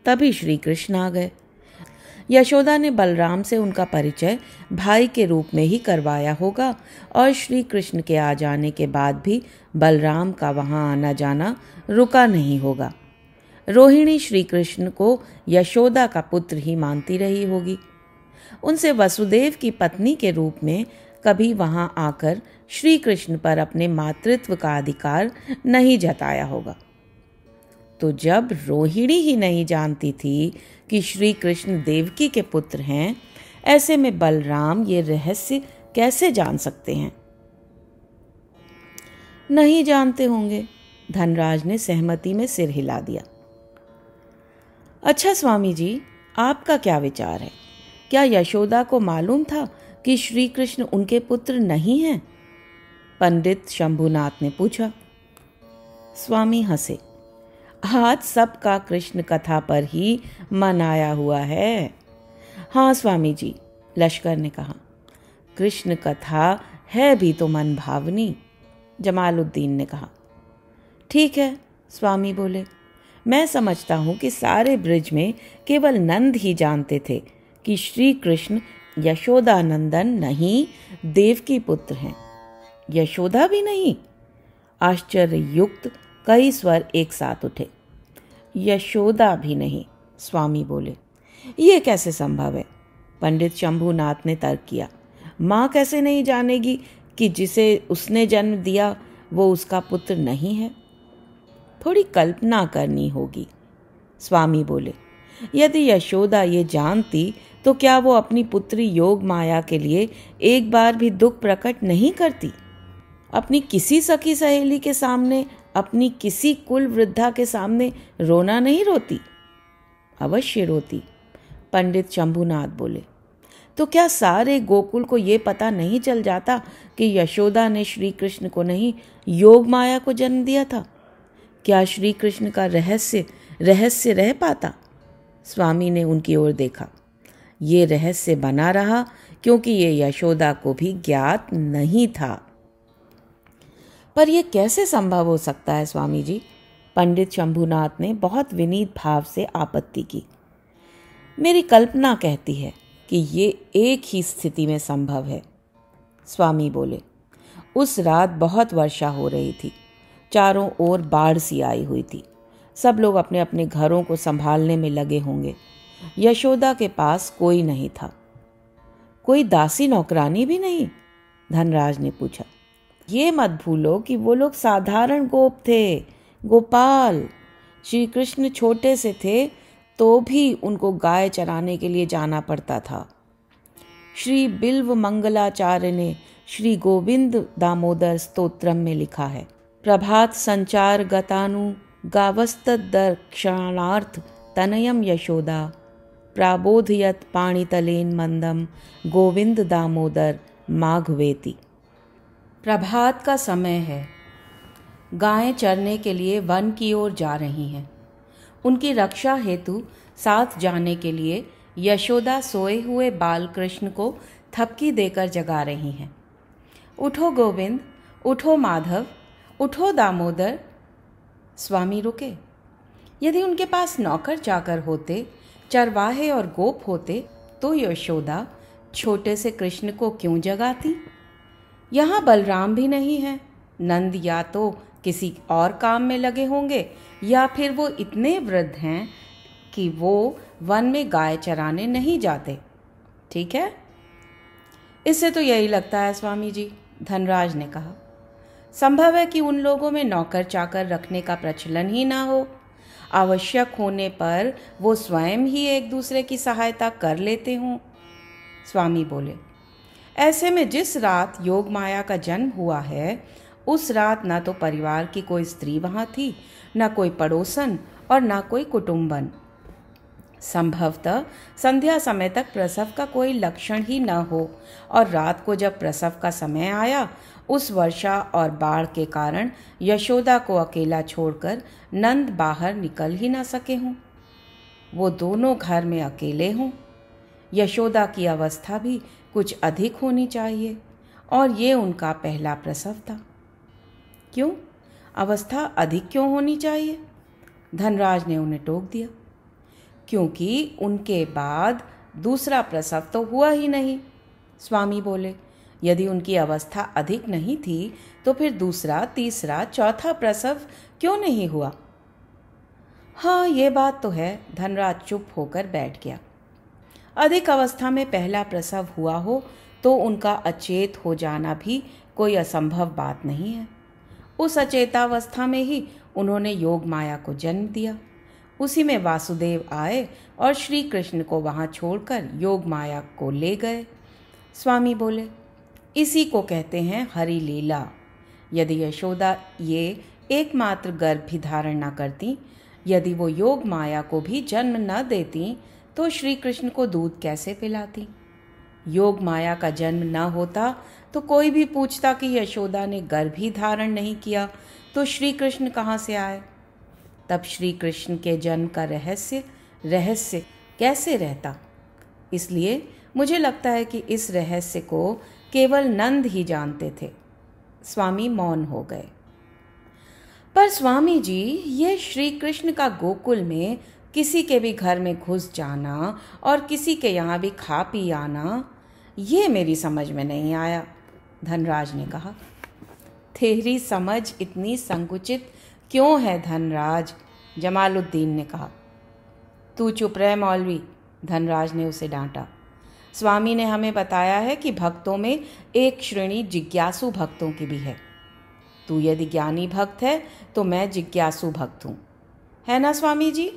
तभी श्री कृष्ण आ गए यशोदा ने बलराम से उनका परिचय भाई के रूप में ही करवाया होगा और श्री कृष्ण के आ जाने के बाद भी बलराम का वहाँ आना जाना रुका नहीं होगा रोहिणी श्री कृष्ण को यशोदा का पुत्र ही मानती रही होगी उनसे वसुदेव की पत्नी के रूप में कभी वहां आकर श्री कृष्ण पर अपने मातृत्व का अधिकार नहीं जताया होगा तो जब रोहिणी ही नहीं जानती थी कि श्री कृष्ण देवकी के पुत्र हैं ऐसे में बलराम ये रहस्य कैसे जान सकते हैं नहीं जानते होंगे धनराज ने सहमति में सिर हिला दिया अच्छा स्वामी जी आपका क्या विचार है क्या यशोदा को मालूम था कि श्री कृष्ण उनके पुत्र नहीं हैं पंडित शंभुनाथ ने पूछा स्वामी हंसे आज सबका कृष्ण कथा पर ही मनाया हुआ है हाँ स्वामी जी लश्कर ने कहा कृष्ण कथा है भी तो मन भावनी जमालुद्दीन ने कहा ठीक है स्वामी बोले मैं समझता हूँ कि सारे ब्रिज में केवल नंद ही जानते थे कि श्री कृष्ण यशोदा नंदन नहीं देव की पुत्र हैं यशोदा भी नहीं आश्चर्य युक्त कई स्वर एक साथ उठे यशोदा भी नहीं स्वामी बोले ये कैसे संभव है पंडित शंभुनाथ ने तर्क किया माँ कैसे नहीं जानेगी कि जिसे उसने जन्म दिया वो उसका पुत्र नहीं है थोड़ी कल्पना करनी होगी स्वामी बोले यदि यशोदा ये जानती तो क्या वो अपनी पुत्री योग माया के लिए एक बार भी दुख प्रकट नहीं करती अपनी किसी सखी सहेली के सामने अपनी किसी कुल वृद्धा के सामने रोना नहीं रोती अवश्य रोती पंडित शंभुनाथ बोले तो क्या सारे गोकुल को ये पता नहीं चल जाता कि यशोदा ने श्री कृष्ण को नहीं योग माया को जन्म दिया था क्या श्री कृष्ण का रहस्य रहस्य रह पाता स्वामी ने उनकी ओर देखा ये रहस्य बना रहा क्योंकि ये यशोदा को भी ज्ञात नहीं था पर यह कैसे संभव हो सकता है स्वामी जी पंडित शंभुनाथ ने बहुत विनीत भाव से आपत्ति की मेरी कल्पना कहती है कि ये एक ही स्थिति में संभव है स्वामी बोले उस रात बहुत वर्षा हो रही थी चारों ओर बाढ़ सी आई हुई थी सब लोग अपने अपने घरों को संभालने में लगे होंगे यशोदा के पास कोई नहीं था कोई दासी नौकरानी भी नहीं धनराज ने पूछा ये मत भूलो कि वो लोग साधारण गोप थे गोपाल श्री कृष्ण छोटे से थे तो भी उनको गाय चराने के लिए जाना पड़ता था श्री बिल्व मंगलाचार्य ने श्री गोविंद दामोदर स्तोत्रम में लिखा है प्रभात संचार गतानु गावस्तदर्क्षणार्थ तनयम यशोदा प्राबोधयत पाणितलेन मंदम गोविंद दामोदर माघवेती प्रभात का समय है गायें चरने के लिए वन की ओर जा रही हैं उनकी रक्षा हेतु साथ जाने के लिए यशोदा सोए हुए बाल कृष्ण को थपकी देकर जगा रही हैं उठो गोविंद उठो माधव उठो दामोदर स्वामी रुके यदि उनके पास नौकर चाकर होते चरवाहे और गोप होते तो यशोदा छोटे से कृष्ण को क्यों जगाती यहाँ बलराम भी नहीं है नंद या तो किसी और काम में लगे होंगे या फिर वो इतने वृद्ध हैं कि वो वन में गाय चराने नहीं जाते ठीक है इससे तो यही लगता है स्वामी जी धनराज ने कहा संभव है कि उन लोगों में नौकर चाकर रखने का प्रचलन ही ना हो आवश्यक होने पर वो स्वयं ही एक दूसरे की सहायता कर लेते हों स्वामी बोले ऐसे में जिस रात योग माया का जन्म हुआ है उस रात ना तो परिवार की कोई स्त्री वहाँ थी ना कोई पड़ोसन और ना कोई कुटुंबन संभवतः संध्या समय तक प्रसव का कोई लक्षण ही न हो और रात को जब प्रसव का समय आया उस वर्षा और बाढ़ के कारण यशोदा को अकेला छोड़कर नंद बाहर निकल ही ना सके हों वो दोनों घर में अकेले हों यशोदा की अवस्था भी कुछ अधिक होनी चाहिए और ये उनका पहला प्रसव था क्यों अवस्था अधिक क्यों होनी चाहिए धनराज ने उन्हें टोक दिया क्योंकि उनके बाद दूसरा प्रसव तो हुआ ही नहीं स्वामी बोले यदि उनकी अवस्था अधिक नहीं थी तो फिर दूसरा तीसरा चौथा प्रसव क्यों नहीं हुआ हाँ ये बात तो है धनराज चुप होकर बैठ गया अधिक अवस्था में पहला प्रसव हुआ हो तो उनका अचेत हो जाना भी कोई असंभव बात नहीं है उस अचेतावस्था में ही उन्होंने योग माया को जन्म दिया उसी में वासुदेव आए और श्री कृष्ण को वहाँ छोड़कर योग माया को ले गए स्वामी बोले इसी को कहते हैं हरी लीला यदि यशोदा ये एकमात्र गर्भ भी धारण न करती यदि वो योग माया को भी जन्म न देती तो श्री कृष्ण को दूध कैसे पिलाती योग माया का जन्म न होता तो कोई भी पूछता कि यशोदा ने गर्भ ही धारण नहीं किया तो श्री कृष्ण कहाँ से आए तब श्री कृष्ण के जन्म का रहस्य रहस्य कैसे रहता इसलिए मुझे लगता है कि इस रहस्य को केवल नंद ही जानते थे स्वामी मौन हो गए पर स्वामी जी यह श्री कृष्ण का गोकुल में किसी के भी घर में घुस जाना और किसी के यहाँ भी खा पी आना ये मेरी समझ में नहीं आया धनराज ने कहा तेरी समझ इतनी संकुचित क्यों है धनराज जमालुद्दीन ने कहा तू चुप रह मौलवी धनराज ने उसे डांटा स्वामी ने हमें बताया है कि भक्तों में एक श्रेणी जिज्ञासु भक्तों की भी है तू यदि ज्ञानी भक्त है तो मैं जिज्ञासु भक्त हूँ है ना स्वामी जी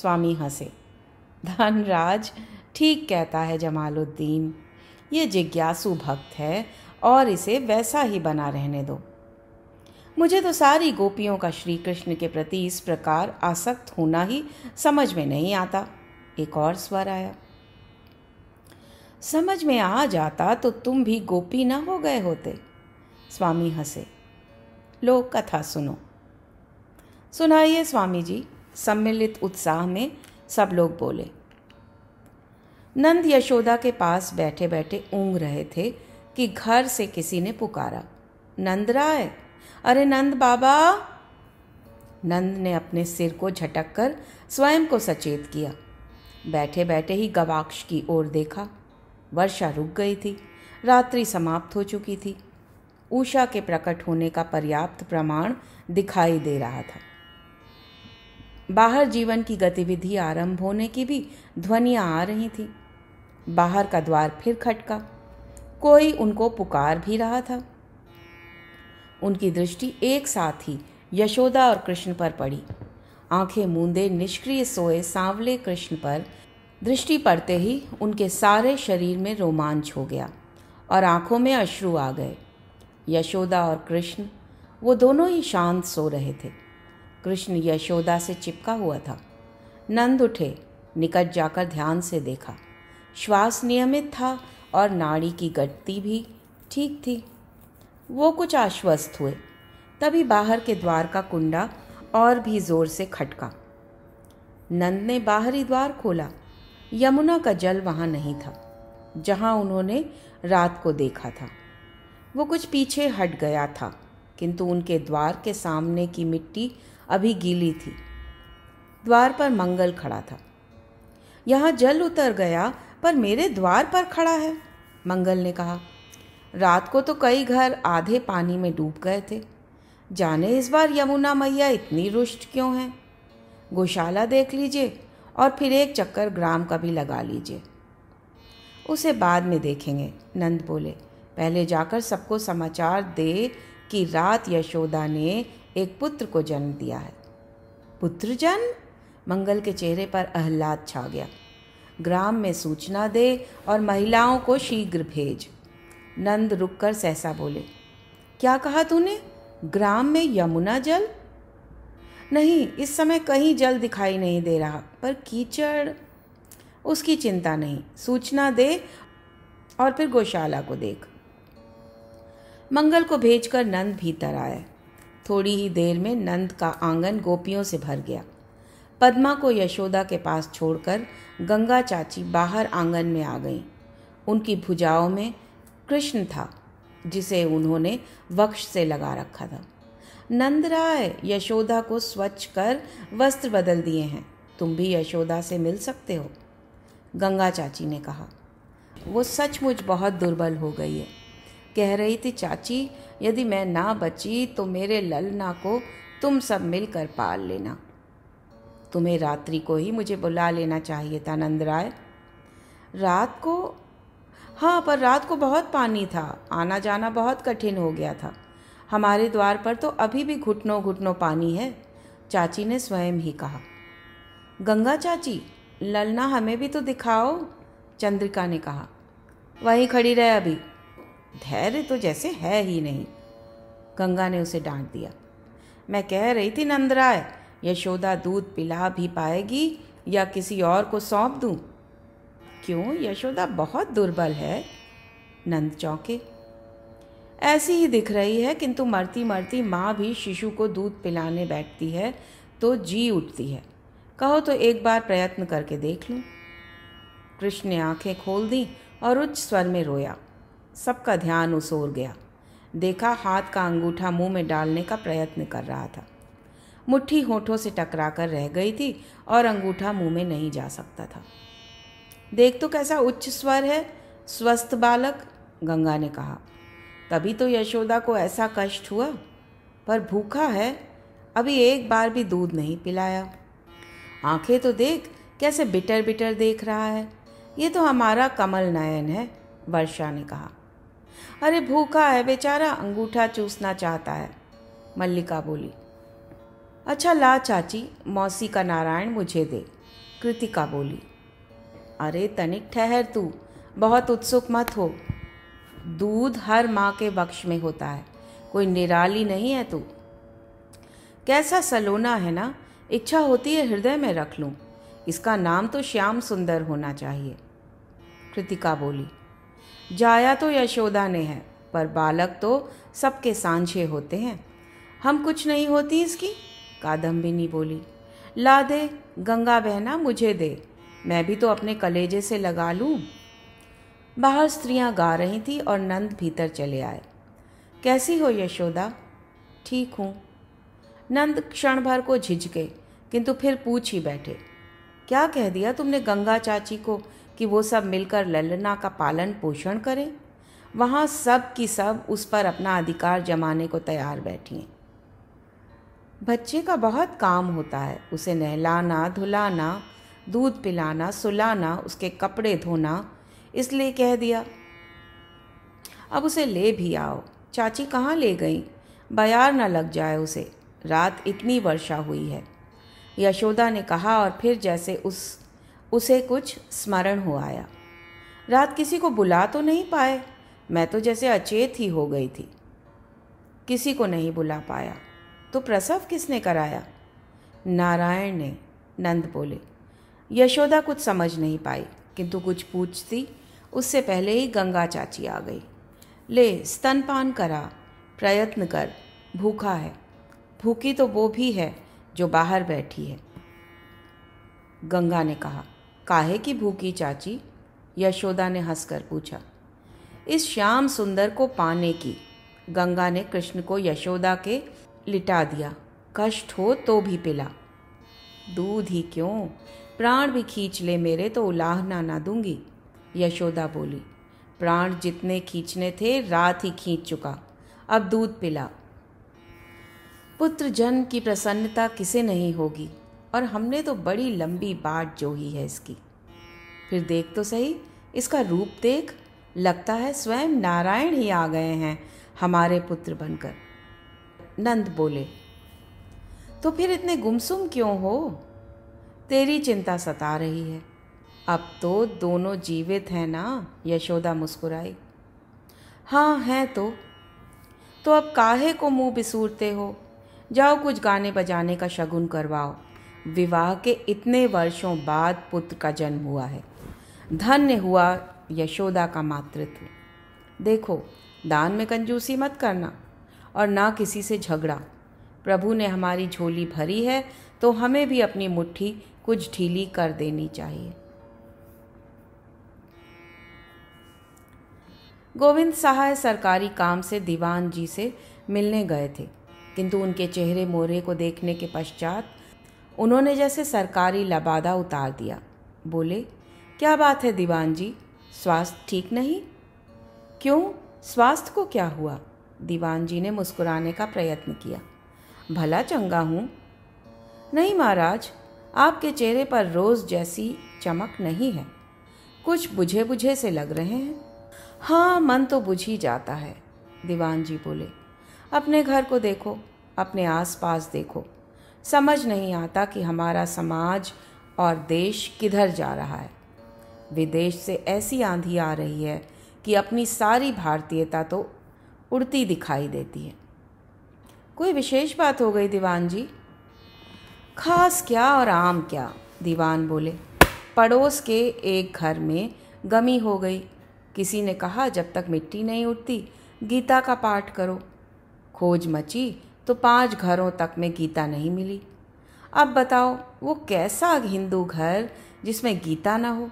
स्वामी हंसे धनराज ठीक कहता है जमालुद्दीन ये जिज्ञासु भक्त है और इसे वैसा ही बना रहने दो मुझे तो सारी गोपियों का श्री कृष्ण के प्रति इस प्रकार आसक्त होना ही समझ में नहीं आता एक और स्वर आया समझ में आ जाता तो तुम भी गोपी ना हो गए होते स्वामी हंसे लो कथा सुनो सुनाइए स्वामी जी सम्मिलित उत्साह में सब लोग बोले नंद यशोदा के पास बैठे बैठे ऊँग रहे थे कि घर से किसी ने पुकारा नंद राय अरे नंद बाबा नंद ने अपने सिर को झटक कर स्वयं को सचेत किया बैठे बैठे ही गवाक्ष की ओर देखा वर्षा रुक गई थी रात्रि समाप्त हो चुकी थी ऊषा के प्रकट होने का पर्याप्त प्रमाण दिखाई दे रहा था बाहर जीवन की गतिविधि आरंभ होने की भी ध्वनियाँ आ रही थी बाहर का द्वार फिर खटका कोई उनको पुकार भी रहा था उनकी दृष्टि एक साथ ही यशोदा और कृष्ण पर पड़ी आंखें मूंदे निष्क्रिय सोए सांवले कृष्ण पर दृष्टि पड़ते ही उनके सारे शरीर में रोमांच हो गया और आंखों में अश्रु आ गए यशोदा और कृष्ण वो दोनों ही शांत सो रहे थे कृष्ण यशोदा से चिपका हुआ था नंद उठे निकट जाकर ध्यान से देखा श्वास नियमित था और नाड़ी की गति भी ठीक थी वो कुछ आश्वस्त हुए तभी बाहर के द्वार का कुंडा और भी जोर से खटका नंद ने बाहरी द्वार खोला यमुना का जल वहाँ नहीं था जहाँ उन्होंने रात को देखा था वो कुछ पीछे हट गया था किंतु उनके द्वार के सामने की मिट्टी अभी गीली थी द्वार पर मंगल खड़ा था यहाँ जल उतर गया पर मेरे द्वार पर खड़ा है मंगल ने कहा रात को तो कई घर आधे पानी में डूब गए थे जाने इस बार यमुना मैया इतनी रुष्ट क्यों हैं गौशाला देख लीजिए और फिर एक चक्कर ग्राम का भी लगा लीजिए उसे बाद में देखेंगे नंद बोले पहले जाकर सबको समाचार दे कि रात यशोदा ने एक पुत्र को जन्म दिया है पुत्र जन्म मंगल के चेहरे पर अहलाद छा गया ग्राम में सूचना दे और महिलाओं को शीघ्र भेज नंद रुककर सहसा बोले क्या कहा तूने ग्राम में यमुना जल नहीं इस समय कहीं जल दिखाई नहीं दे रहा पर कीचड़ उसकी चिंता नहीं सूचना दे और फिर गौशाला को देख मंगल को भेजकर नंद भीतर आए थोड़ी ही देर में नंद का आंगन गोपियों से भर गया पद्मा को यशोदा के पास छोड़कर गंगा चाची बाहर आंगन में आ गईं उनकी भुजाओं में कृष्ण था जिसे उन्होंने वक्ष से लगा रखा था नंदराय यशोदा को स्वच्छ कर वस्त्र बदल दिए हैं तुम भी यशोदा से मिल सकते हो गंगा चाची ने कहा वो सचमुच बहुत दुर्बल हो गई है कह रही थी चाची यदि मैं ना बची तो मेरे ललना को तुम सब मिलकर पाल लेना तुम्हें रात्रि को ही मुझे बुला लेना चाहिए था नंदराय रात को हाँ पर रात को बहुत पानी था आना जाना बहुत कठिन हो गया था हमारे द्वार पर तो अभी भी घुटनों घुटनों पानी है चाची ने स्वयं ही कहा गंगा चाची ललना हमें भी तो दिखाओ चंद्रिका ने कहा वहीं खड़ी रहे अभी धैर्य तो जैसे है ही नहीं गंगा ने उसे डांट दिया मैं कह रही थी नंदराय यशोदा दूध पिला भी पाएगी या किसी और को सौंप दूं? क्यों यशोदा बहुत दुर्बल है नंद चौंके ऐसी ही दिख रही है किंतु मरती मरती माँ भी शिशु को दूध पिलाने बैठती है तो जी उठती है कहो तो एक बार प्रयत्न करके देख लूँ कृष्ण ने आँखें खोल दी और उच्च स्वर में रोया सबका ध्यान उस ओर गया देखा हाथ का अंगूठा मुंह में डालने का प्रयत्न कर रहा था मुट्ठी होठों से टकराकर रह गई थी और अंगूठा मुंह में नहीं जा सकता था देख तो कैसा उच्च स्वर है स्वस्थ बालक गंगा ने कहा तभी तो यशोदा को ऐसा कष्ट हुआ पर भूखा है अभी एक बार भी दूध नहीं पिलाया आंखें तो देख कैसे बिटर बिटर देख रहा है ये तो हमारा कमल नयन है वर्षा ने कहा अरे भूखा है बेचारा अंगूठा चूसना चाहता है मल्लिका बोली अच्छा ला चाची मौसी का नारायण मुझे दे कृतिका बोली अरे तनिक ठहर तू बहुत उत्सुक मत हो दूध हर माँ के वक्ष में होता है कोई निराली नहीं है तू कैसा सलोना है ना इच्छा होती है हृदय में रख लूँ इसका नाम तो श्याम सुंदर होना चाहिए कृतिका बोली जाया तो यशोदा ने है पर बालक तो सबके सांझे होते हैं हम कुछ नहीं होती इसकी कादम्बिनी बोली ला दे गंगा बहना मुझे दे मैं भी तो अपने कलेजे से लगा लूँ बाहर स्त्रियां गा रही थीं और नंद भीतर चले आए कैसी हो यशोदा ठीक हूँ नंद क्षण भर को झिझके किंतु फिर पूछ ही बैठे क्या कह दिया तुमने गंगा चाची को कि वो सब मिलकर ललना का पालन पोषण करें वहाँ सब की सब उस पर अपना अधिकार जमाने को तैयार बैठी हैं बच्चे का बहुत काम होता है उसे नहलाना धुलाना दूध पिलाना सुलाना उसके कपड़े धोना इसलिए कह दिया अब उसे ले भी आओ चाची कहाँ ले गई बयार न लग जाए उसे रात इतनी वर्षा हुई है यशोदा ने कहा और फिर जैसे उस उसे कुछ स्मरण हो आया रात किसी को बुला तो नहीं पाए मैं तो जैसे अचेत ही हो गई थी किसी को नहीं बुला पाया तो प्रसव किसने कराया नारायण ने नंद बोले यशोदा कुछ समझ नहीं पाई किंतु कुछ पूछती उससे पहले ही गंगा चाची आ गई ले स्तनपान करा प्रयत्न कर भूखा है भूखी तो वो भी है जो बाहर बैठी है गंगा ने कहा काहे की भूखी चाची यशोदा ने हंसकर पूछा इस श्याम सुंदर को पाने की गंगा ने कृष्ण को यशोदा के लिटा दिया कष्ट हो तो भी पिला दूध ही क्यों प्राण भी खींच ले मेरे तो उलाहना ना दूंगी यशोदा बोली प्राण जितने खींचने थे रात ही खींच चुका अब दूध पिला पुत्र जन्म की प्रसन्नता किसे नहीं होगी और हमने तो बड़ी लंबी बाट जोही है इसकी फिर देख तो सही इसका रूप देख लगता है स्वयं नारायण ही आ गए हैं हमारे पुत्र बनकर नंद बोले तो फिर इतने गुमसुम क्यों हो तेरी चिंता सता रही है अब तो दोनों जीवित हैं ना यशोदा मुस्कुराई हाँ हैं तो तो अब काहे को मुंह बिसूरते हो जाओ कुछ गाने बजाने का शगुन करवाओ विवाह के इतने वर्षों बाद पुत्र का जन्म हुआ है धन्य हुआ यशोदा का मातृत्व देखो दान में कंजूसी मत करना और ना किसी से झगड़ा प्रभु ने हमारी झोली भरी है तो हमें भी अपनी मुट्ठी कुछ ढीली कर देनी चाहिए गोविंद सहाय सरकारी काम से दीवान जी से मिलने गए थे किंतु उनके चेहरे मोरे को देखने के पश्चात उन्होंने जैसे सरकारी लबादा उतार दिया बोले क्या बात है दीवान जी स्वास्थ्य ठीक नहीं क्यों स्वास्थ्य को क्या हुआ दीवान जी ने मुस्कुराने का प्रयत्न किया भला चंगा हूँ नहीं महाराज आपके चेहरे पर रोज़ जैसी चमक नहीं है कुछ बुझे बुझे से लग रहे हैं हाँ मन तो बुझ ही जाता है दीवान जी बोले अपने घर को देखो अपने आसपास देखो समझ नहीं आता कि हमारा समाज और देश किधर जा रहा है विदेश से ऐसी आंधी आ रही है कि अपनी सारी भारतीयता तो उड़ती दिखाई देती है कोई विशेष बात हो गई दीवान जी खास क्या और आम क्या दीवान बोले पड़ोस के एक घर में गमी हो गई किसी ने कहा जब तक मिट्टी नहीं उठती गीता का पाठ करो खोज मची तो पांच घरों तक में गीता नहीं मिली अब बताओ वो कैसा हिंदू घर जिसमें गीता ना हो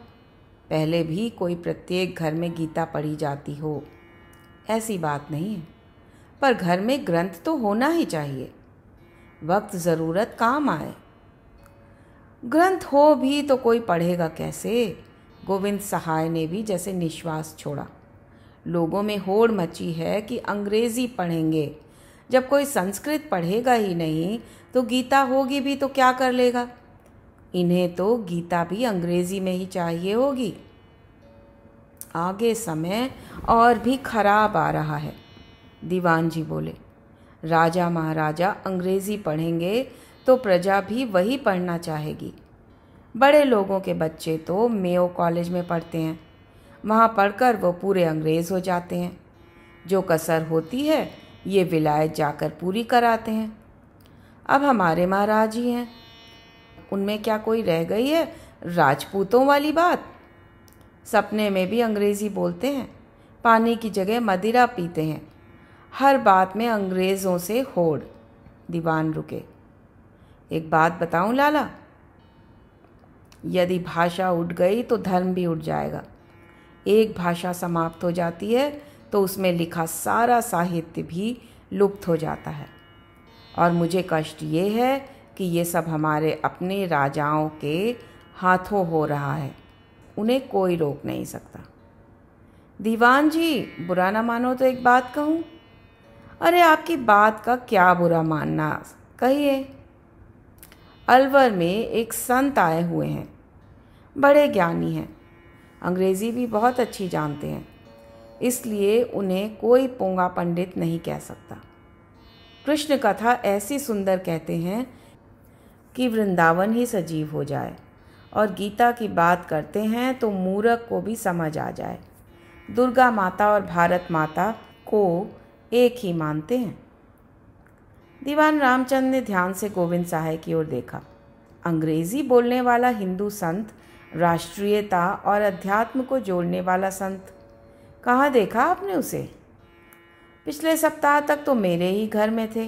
पहले भी कोई प्रत्येक घर में गीता पढ़ी जाती हो ऐसी बात नहीं है पर घर में ग्रंथ तो होना ही चाहिए वक्त ज़रूरत काम आए ग्रंथ हो भी तो कोई पढ़ेगा कैसे गोविंद सहाय ने भी जैसे निश्वास छोड़ा लोगों में होड़ मची है कि अंग्रेजी पढ़ेंगे जब कोई संस्कृत पढ़ेगा ही नहीं तो गीता होगी भी तो क्या कर लेगा इन्हें तो गीता भी अंग्रेजी में ही चाहिए होगी आगे समय और भी खराब आ रहा है दीवान जी बोले राजा महाराजा अंग्रेजी पढ़ेंगे तो प्रजा भी वही पढ़ना चाहेगी बड़े लोगों के बच्चे तो मेयो कॉलेज में पढ़ते हैं वहाँ पढ़कर वो पूरे अंग्रेज़ हो जाते हैं जो कसर होती है ये विलायत जाकर पूरी कराते हैं अब हमारे महाराज ही हैं उनमें क्या कोई रह गई है राजपूतों वाली बात सपने में भी अंग्रेज़ी बोलते हैं पानी की जगह मदिरा पीते हैं हर बात में अंग्रेज़ों से होड़ दीवान रुके एक बात बताऊं लाला यदि भाषा उठ गई तो धर्म भी उठ जाएगा एक भाषा समाप्त हो जाती है तो उसमें लिखा सारा साहित्य भी लुप्त हो जाता है और मुझे कष्ट ये है कि ये सब हमारे अपने राजाओं के हाथों हो रहा है उन्हें कोई रोक नहीं सकता दीवान जी बुरा ना मानो तो एक बात कहूँ अरे आपकी बात का क्या बुरा मानना कहिए अलवर में एक संत आए हुए हैं बड़े ज्ञानी हैं अंग्रेज़ी भी बहुत अच्छी जानते हैं इसलिए उन्हें कोई पोंगा पंडित नहीं कह सकता कृष्ण कथा ऐसी सुंदर कहते हैं कि वृंदावन ही सजीव हो जाए और गीता की बात करते हैं तो मूरख को भी समझ आ जाए दुर्गा माता और भारत माता को एक ही मानते हैं दीवान रामचंद ने ध्यान से गोविंद सहाय की ओर देखा अंग्रेजी बोलने वाला हिंदू संत राष्ट्रीयता और अध्यात्म को जोड़ने वाला संत कहाँ देखा आपने उसे पिछले सप्ताह तक तो मेरे ही घर में थे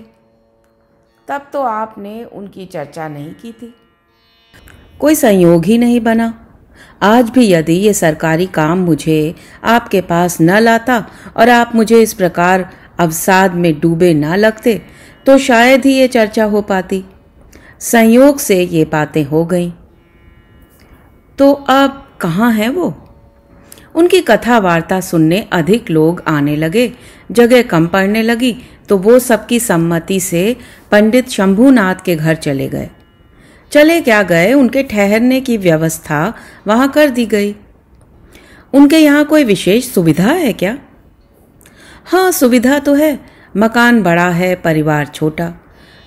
तब तो आपने उनकी चर्चा नहीं की थी कोई संयोग ही नहीं बना आज भी यदि ये सरकारी काम मुझे आपके पास न लाता और आप मुझे इस प्रकार अवसाद में डूबे ना लगते तो शायद ही ये चर्चा हो पाती संयोग से ये बातें हो गईं तो अब कहाँ है वो उनकी कथा वार्ता सुनने अधिक लोग आने लगे जगह कम पड़ने लगी तो वो सबकी सम्मति से पंडित शंभुनाथ के घर चले गए चले क्या गए उनके ठहरने की व्यवस्था वहां कर दी गई उनके यहाँ कोई विशेष सुविधा है क्या हाँ सुविधा तो है मकान बड़ा है परिवार छोटा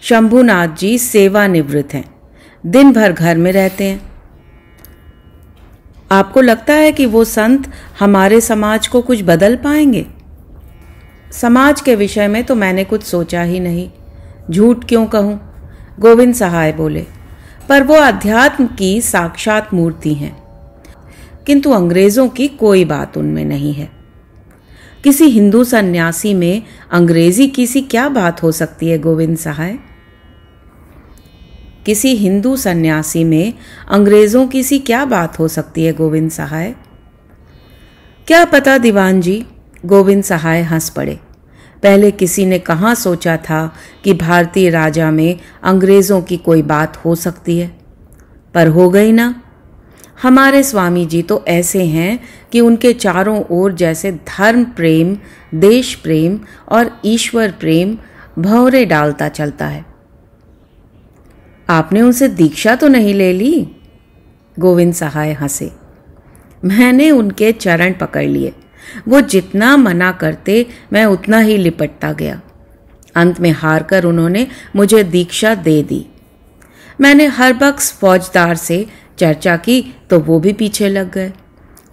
शंभुनाथ जी सेवानिवृत्त हैं दिन भर घर में रहते हैं आपको लगता है कि वो संत हमारे समाज को कुछ बदल पाएंगे समाज के विषय में तो मैंने कुछ सोचा ही नहीं झूठ क्यों कहूँ गोविंद सहाय बोले पर वो अध्यात्म की साक्षात मूर्ति हैं किंतु अंग्रेजों की कोई बात उनमें नहीं है किसी हिंदू सन्यासी में अंग्रेजी की सी क्या बात हो सकती है गोविंद सहाय किसी हिंदू सन्यासी में अंग्रेजों की सी क्या बात हो सकती है गोविंद सहाय क्या पता दीवान जी गोविंद सहाय हंस पड़े पहले किसी ने कहाँ सोचा था कि भारतीय राजा में अंग्रेजों की कोई बात हो सकती है पर हो गई ना हमारे स्वामी जी तो ऐसे हैं कि उनके चारों ओर जैसे धर्म प्रेम देश प्रेम और ईश्वर प्रेम भौरे डालता चलता है आपने उनसे दीक्षा तो नहीं ले ली गोविंद सहाय हंसे मैंने उनके चरण पकड़ लिए वो जितना मना करते मैं उतना ही लिपटता गया अंत में हार कर उन्होंने मुझे दीक्षा दे दी मैंने हर बक्स फौजदार से चर्चा की तो वो भी पीछे लग गए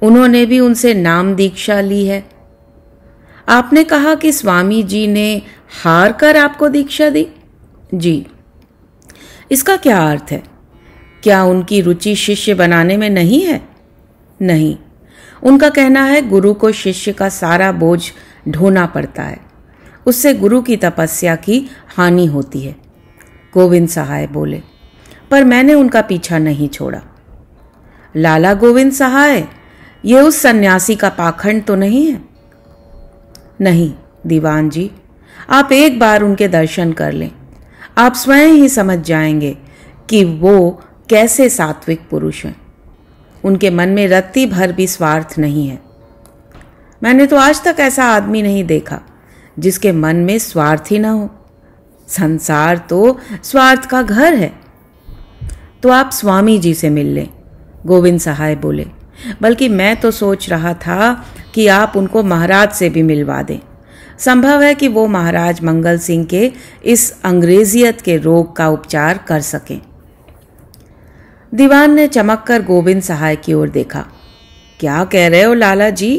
उन्होंने भी उनसे नाम दीक्षा ली है आपने कहा कि स्वामी जी ने हार कर आपको दीक्षा दी जी इसका क्या अर्थ है क्या उनकी रुचि शिष्य बनाने में नहीं है नहीं उनका कहना है गुरु को शिष्य का सारा बोझ ढोना पड़ता है उससे गुरु की तपस्या की हानि होती है गोविंद सहाय बोले पर मैंने उनका पीछा नहीं छोड़ा लाला गोविंद सहाय ये उस सन्यासी का पाखंड तो नहीं है नहीं दीवान जी आप एक बार उनके दर्शन कर लें आप स्वयं ही समझ जाएंगे कि वो कैसे सात्विक पुरुष हैं उनके मन में रत्ती भर भी स्वार्थ नहीं है मैंने तो आज तक ऐसा आदमी नहीं देखा जिसके मन में स्वार्थ ही ना हो संसार तो स्वार्थ का घर है तो आप स्वामी जी से मिल लें गोविंद सहाय बोले बल्कि मैं तो सोच रहा था कि आप उनको महाराज से भी मिलवा दें संभव है कि वो महाराज मंगल सिंह के इस अंग्रेजियत के रोग का उपचार कर सकें दीवान ने चमक कर गोविंद सहाय की ओर देखा क्या कह रहे हो लाला जी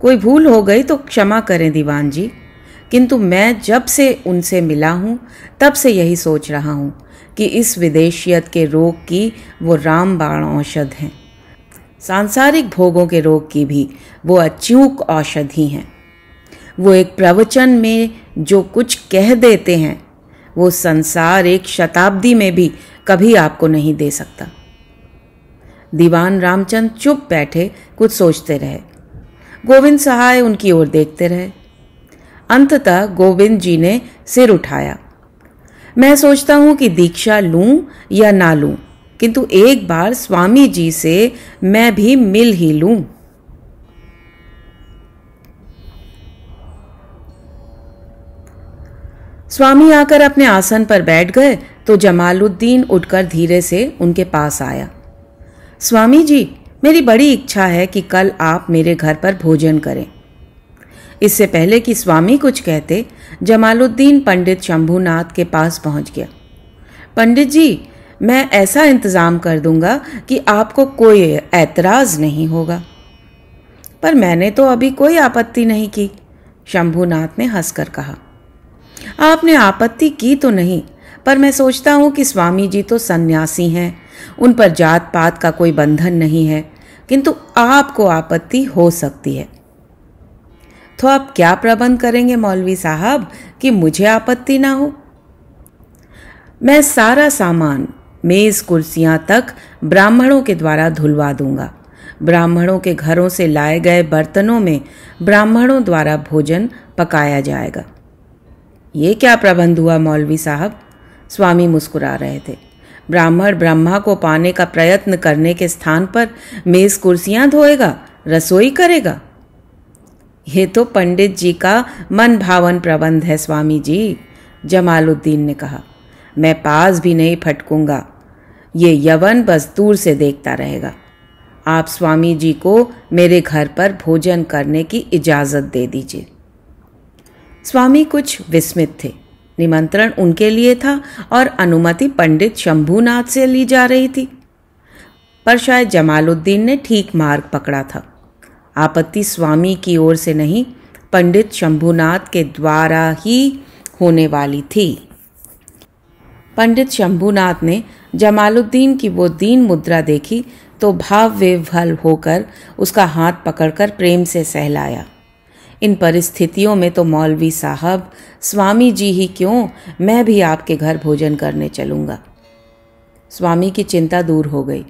कोई भूल हो गई तो क्षमा करें दीवान जी किंतु मैं जब से उनसे मिला हूँ तब से यही सोच रहा हूँ कि इस विदेशियत के रोग की वो रामबाण औषध हैं सांसारिक भोगों के रोग की भी वो अचूक औषधि हैं वो एक प्रवचन में जो कुछ कह देते हैं वो संसार एक शताब्दी में भी कभी आपको नहीं दे सकता दीवान रामचंद चुप बैठे कुछ सोचते रहे गोविंद सहाय उनकी ओर देखते रहे अंततः गोविंद जी ने सिर उठाया मैं सोचता हूँ कि दीक्षा लूँ या ना लूँ किंतु एक बार स्वामी जी से मैं भी मिल ही लूँ स्वामी आकर अपने आसन पर बैठ गए तो जमालुद्दीन उठकर धीरे से उनके पास आया स्वामी जी मेरी बड़ी इच्छा है कि कल आप मेरे घर पर भोजन करें इससे पहले कि स्वामी कुछ कहते जमालुद्दीन पंडित शंभुनाथ के पास पहुंच गया पंडित जी मैं ऐसा इंतज़ाम कर दूंगा कि आपको कोई ऐतराज़ नहीं होगा पर मैंने तो अभी कोई आपत्ति नहीं की शंभुनाथ ने हंसकर कहा आपने आपत्ति की तो नहीं पर मैं सोचता हूँ कि स्वामी जी तो सन्यासी हैं उन पर जात पात का कोई बंधन नहीं है किंतु आपको आपत्ति हो सकती है तो आप क्या प्रबंध करेंगे मौलवी साहब कि मुझे आपत्ति ना हो मैं सारा सामान मेज कुर्सियां तक ब्राह्मणों के द्वारा धुलवा दूंगा ब्राह्मणों के घरों से लाए गए बर्तनों में ब्राह्मणों द्वारा भोजन पकाया जाएगा ये क्या प्रबंध हुआ मौलवी साहब स्वामी मुस्कुरा रहे थे ब्राह्मण ब्रह्मा को पाने का प्रयत्न करने के स्थान पर मेज कुर्सियां धोएगा रसोई करेगा ये तो पंडित जी का मन भावन प्रबंध है स्वामी जी जमालुद्दीन ने कहा मैं पास भी नहीं फटकूंगा ये यवन बस दूर से देखता रहेगा आप स्वामी जी को मेरे घर पर भोजन करने की इजाज़त दे दीजिए स्वामी कुछ विस्मित थे निमंत्रण उनके लिए था और अनुमति पंडित शंभूनाथ से ली जा रही थी पर शायद जमालुद्दीन ने ठीक मार्ग पकड़ा था आपत्ति स्वामी की ओर से नहीं पंडित शंभुनाथ के द्वारा ही होने वाली थी पंडित शंभुनाथ ने जमालुद्दीन की वो दीन मुद्रा देखी तो भाव विह्वल होकर उसका हाथ पकड़कर प्रेम से सहलाया इन परिस्थितियों में तो मौलवी साहब स्वामी जी ही क्यों मैं भी आपके घर भोजन करने चलूंगा स्वामी की चिंता दूर हो गई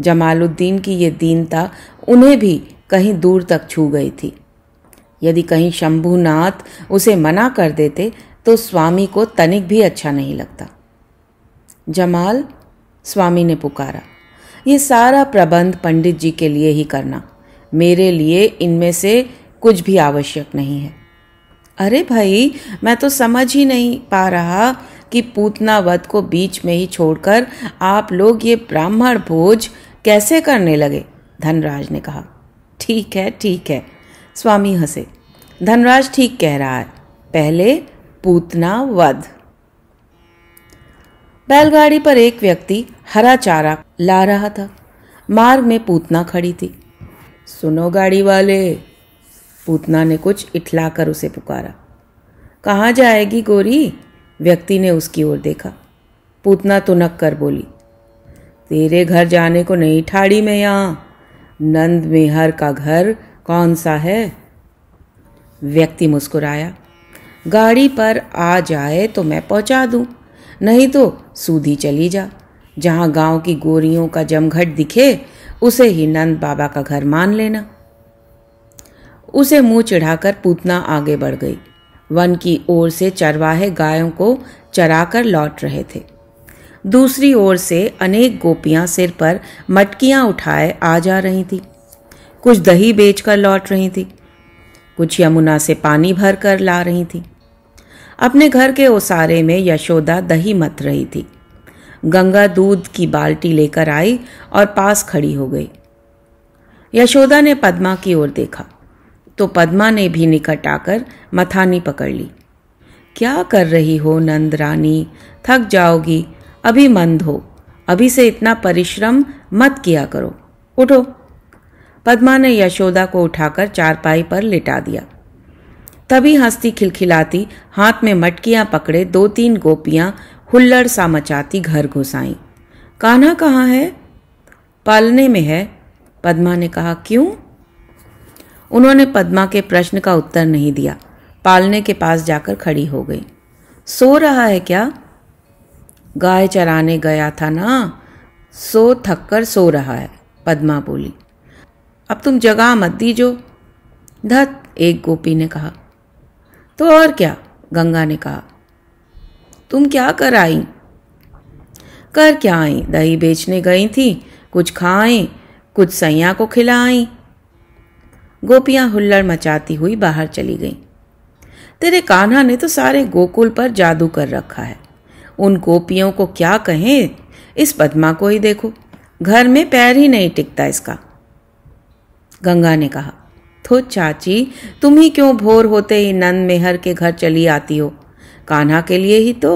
जमालुद्दीन की ये दीनता उन्हें भी कहीं दूर तक छू गई थी यदि कहीं शंभुनाथ उसे मना कर देते तो स्वामी को तनिक भी अच्छा नहीं लगता जमाल स्वामी ने पुकारा ये सारा प्रबंध पंडित जी के लिए ही करना मेरे लिए इनमें से कुछ भी आवश्यक नहीं है अरे भाई मैं तो समझ ही नहीं पा रहा कि पूतना वध को बीच में ही छोड़कर आप लोग ये ब्राह्मण भोज कैसे करने लगे धनराज ने कहा ठीक है ठीक है स्वामी हंसे धनराज ठीक कह रहा है पहले पूतना वध बैलगाड़ी पर एक व्यक्ति हरा चारा ला रहा था मार्ग में पूतना खड़ी थी सुनो गाड़ी वाले पूतना ने कुछ कर उसे पुकारा कहाँ जाएगी गोरी व्यक्ति ने उसकी ओर देखा पूतना तुनक कर बोली तेरे घर जाने को नहीं ठाड़ी मैं यहाँ नंद मेहर का घर कौन सा है व्यक्ति मुस्कुराया गाड़ी पर आ जाए तो मैं पहुंचा दूं नहीं तो सूधी चली जा जहां गांव की गोरियों का जमघट दिखे उसे ही नंद बाबा का घर मान लेना उसे मुंह चिढ़ाकर पूतना आगे बढ़ गई वन की ओर से चरवाहे गायों को चराकर लौट रहे थे दूसरी ओर से अनेक गोपियां सिर पर मटकियां उठाए आ जा रही थी कुछ दही बेचकर लौट रही थी कुछ यमुना से पानी भर कर ला रही थी अपने घर के ओसारे में यशोदा दही मत रही थी गंगा दूध की बाल्टी लेकर आई और पास खड़ी हो गई यशोदा ने पद्मा की ओर देखा तो पद्मा ने भी निकट आकर मथानी पकड़ ली क्या कर रही हो नंद रानी थक जाओगी अभी मंद हो अभी से इतना परिश्रम मत किया करो उठो पद्मा ने यशोदा को उठाकर चारपाई पर लिटा दिया तभी हंसती खिलखिलाती हाथ में मटकियां पकड़े दो तीन गोपियां हुल्लड़ सा मचाती घर घुस आई कान्हा कहाँ है पालने में है पद्मा ने कहा क्यों उन्होंने पद्मा के प्रश्न का उत्तर नहीं दिया पालने के पास जाकर खड़ी हो गई सो रहा है क्या गाय चराने गया था ना सो थक कर सो रहा है पद्मा बोली अब तुम जगा मत दीजो धत एक गोपी ने कहा तो और क्या गंगा ने कहा तुम क्या कर आई कर क्या आई दही बेचने गई थी कुछ खाएं कुछ सैया को खिलाएं गोपियां हुल्लड़ मचाती हुई बाहर चली गईं तेरे कान्हा ने तो सारे गोकुल पर जादू कर रखा है उन गोपियों को क्या कहें इस पदमा को ही देखो घर में पैर ही नहीं टिकता इसका गंगा ने कहा तो चाची तुम ही क्यों भोर होते ही नंद मेहर के घर चली आती हो कान्हा के लिए ही तो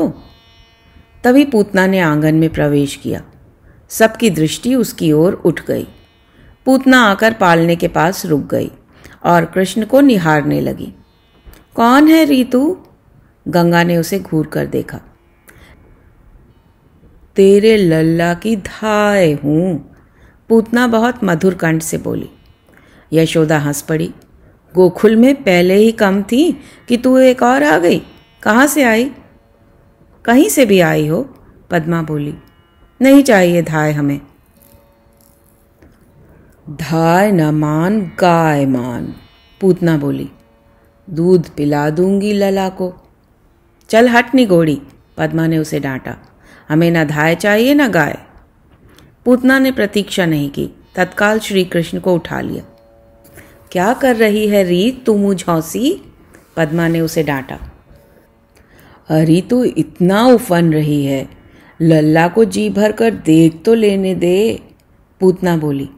तभी पूतना ने आंगन में प्रवेश किया सबकी दृष्टि उसकी ओर उठ गई पूतना आकर पालने के पास रुक गई और कृष्ण को निहारने लगी कौन है रीतु गंगा ने उसे घूर कर देखा तेरे लल्ला की धाय हूँ पूतना बहुत मधुर कंठ से बोली यशोदा हंस पड़ी गोखुल में पहले ही कम थी कि तू एक और आ गई कहाँ से आई कहीं से भी आई हो पद्मा बोली नहीं चाहिए धाय हमें धाय न मान गाय मान पूतना बोली दूध पिला दूंगी लला को चल हट गोड़ी पद्मा ने उसे डांटा हमें न धाय चाहिए न गाय पूतना ने प्रतीक्षा नहीं की तत्काल श्री कृष्ण को उठा लिया क्या कर रही है रीत तू मुझ हौसी पद्मा ने उसे डांटा अरे तू इतना उफन रही है लल्ला को जी भर कर देख तो लेने दे पूतना बोली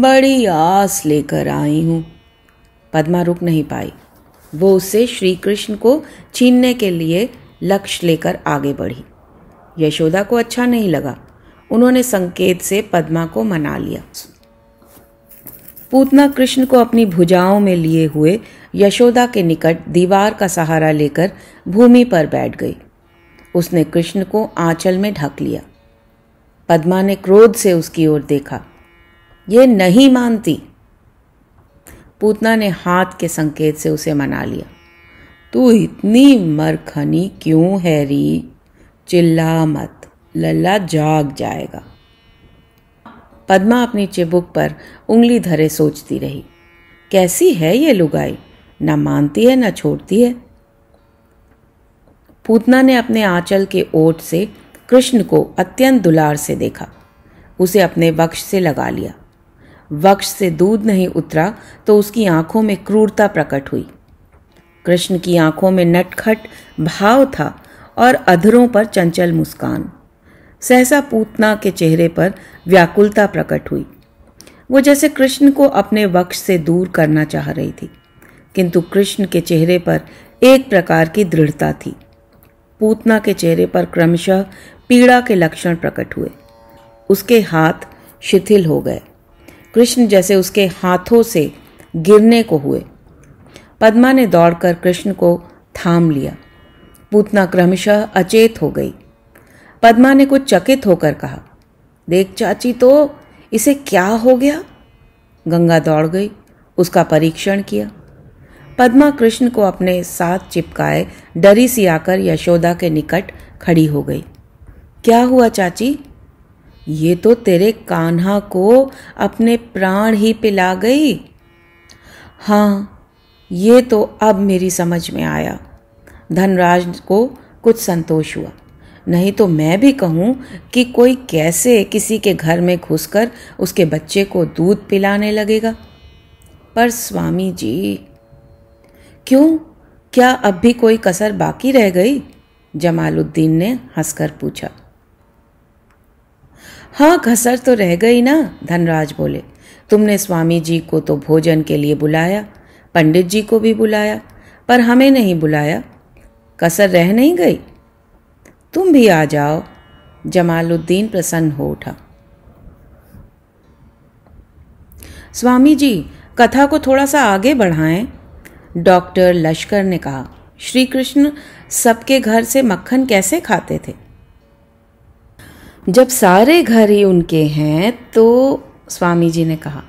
बड़ी आस लेकर आई हूं पद्मा रुक नहीं पाई वो उसे श्री कृष्ण को छीनने के लिए लक्ष्य लेकर आगे बढ़ी यशोदा को अच्छा नहीं लगा उन्होंने संकेत से पद्मा को मना लिया पूतना कृष्ण को अपनी भुजाओं में लिए हुए यशोदा के निकट दीवार का सहारा लेकर भूमि पर बैठ गई उसने कृष्ण को आंचल में ढक लिया पद्मा ने क्रोध से उसकी ओर देखा ये नहीं मानती पूतना ने हाथ के संकेत से उसे मना लिया तू इतनी मरखनी क्यों है री चिल्ला मत लल्ला जाग जाएगा पद्मा अपनी चिबुक पर उंगली धरे सोचती रही कैसी है ये लुगाई ना मानती है ना छोड़ती है पूतना ने अपने आंचल के ओट से कृष्ण को अत्यंत दुलार से देखा उसे अपने वक्ष से लगा लिया वक्ष से दूध नहीं उतरा तो उसकी आंखों में क्रूरता प्रकट हुई कृष्ण की आंखों में नटखट भाव था और अधरों पर चंचल मुस्कान सहसा पूतना के चेहरे पर व्याकुलता प्रकट हुई वो जैसे कृष्ण को अपने वक्ष से दूर करना चाह रही थी किंतु कृष्ण के चेहरे पर एक प्रकार की दृढ़ता थी पूतना के चेहरे पर क्रमशः पीड़ा के लक्षण प्रकट हुए उसके हाथ शिथिल हो गए कृष्ण जैसे उसके हाथों से गिरने को हुए पद्मा ने दौड़कर कृष्ण को थाम लिया पूतना क्रमशः अचेत हो गई पद्मा ने कुछ चकित होकर कहा देख चाची तो इसे क्या हो गया गंगा दौड़ गई उसका परीक्षण किया पद्मा कृष्ण को अपने साथ चिपकाए डरी सी आकर यशोदा के निकट खड़ी हो गई क्या हुआ चाची ये तो तेरे कान्हा को अपने प्राण ही पिला गई हाँ ये तो अब मेरी समझ में आया धनराज को कुछ संतोष हुआ नहीं तो मैं भी कहूँ कि कोई कैसे किसी के घर में घुसकर उसके बच्चे को दूध पिलाने लगेगा पर स्वामी जी क्यों क्या अब भी कोई कसर बाकी रह गई जमालुद्दीन ने हंसकर पूछा हाँ कसर तो रह गई ना धनराज बोले तुमने स्वामी जी को तो भोजन के लिए बुलाया पंडित जी को भी बुलाया पर हमें नहीं बुलाया कसर रह नहीं गई तुम भी आ जाओ जमालुद्दीन प्रसन्न हो उठा स्वामी जी कथा को थोड़ा सा आगे बढ़ाएं डॉक्टर लश्कर ने कहा श्री कृष्ण सबके घर से मक्खन कैसे खाते थे जब सारे घर ही उनके हैं तो स्वामी जी ने कहा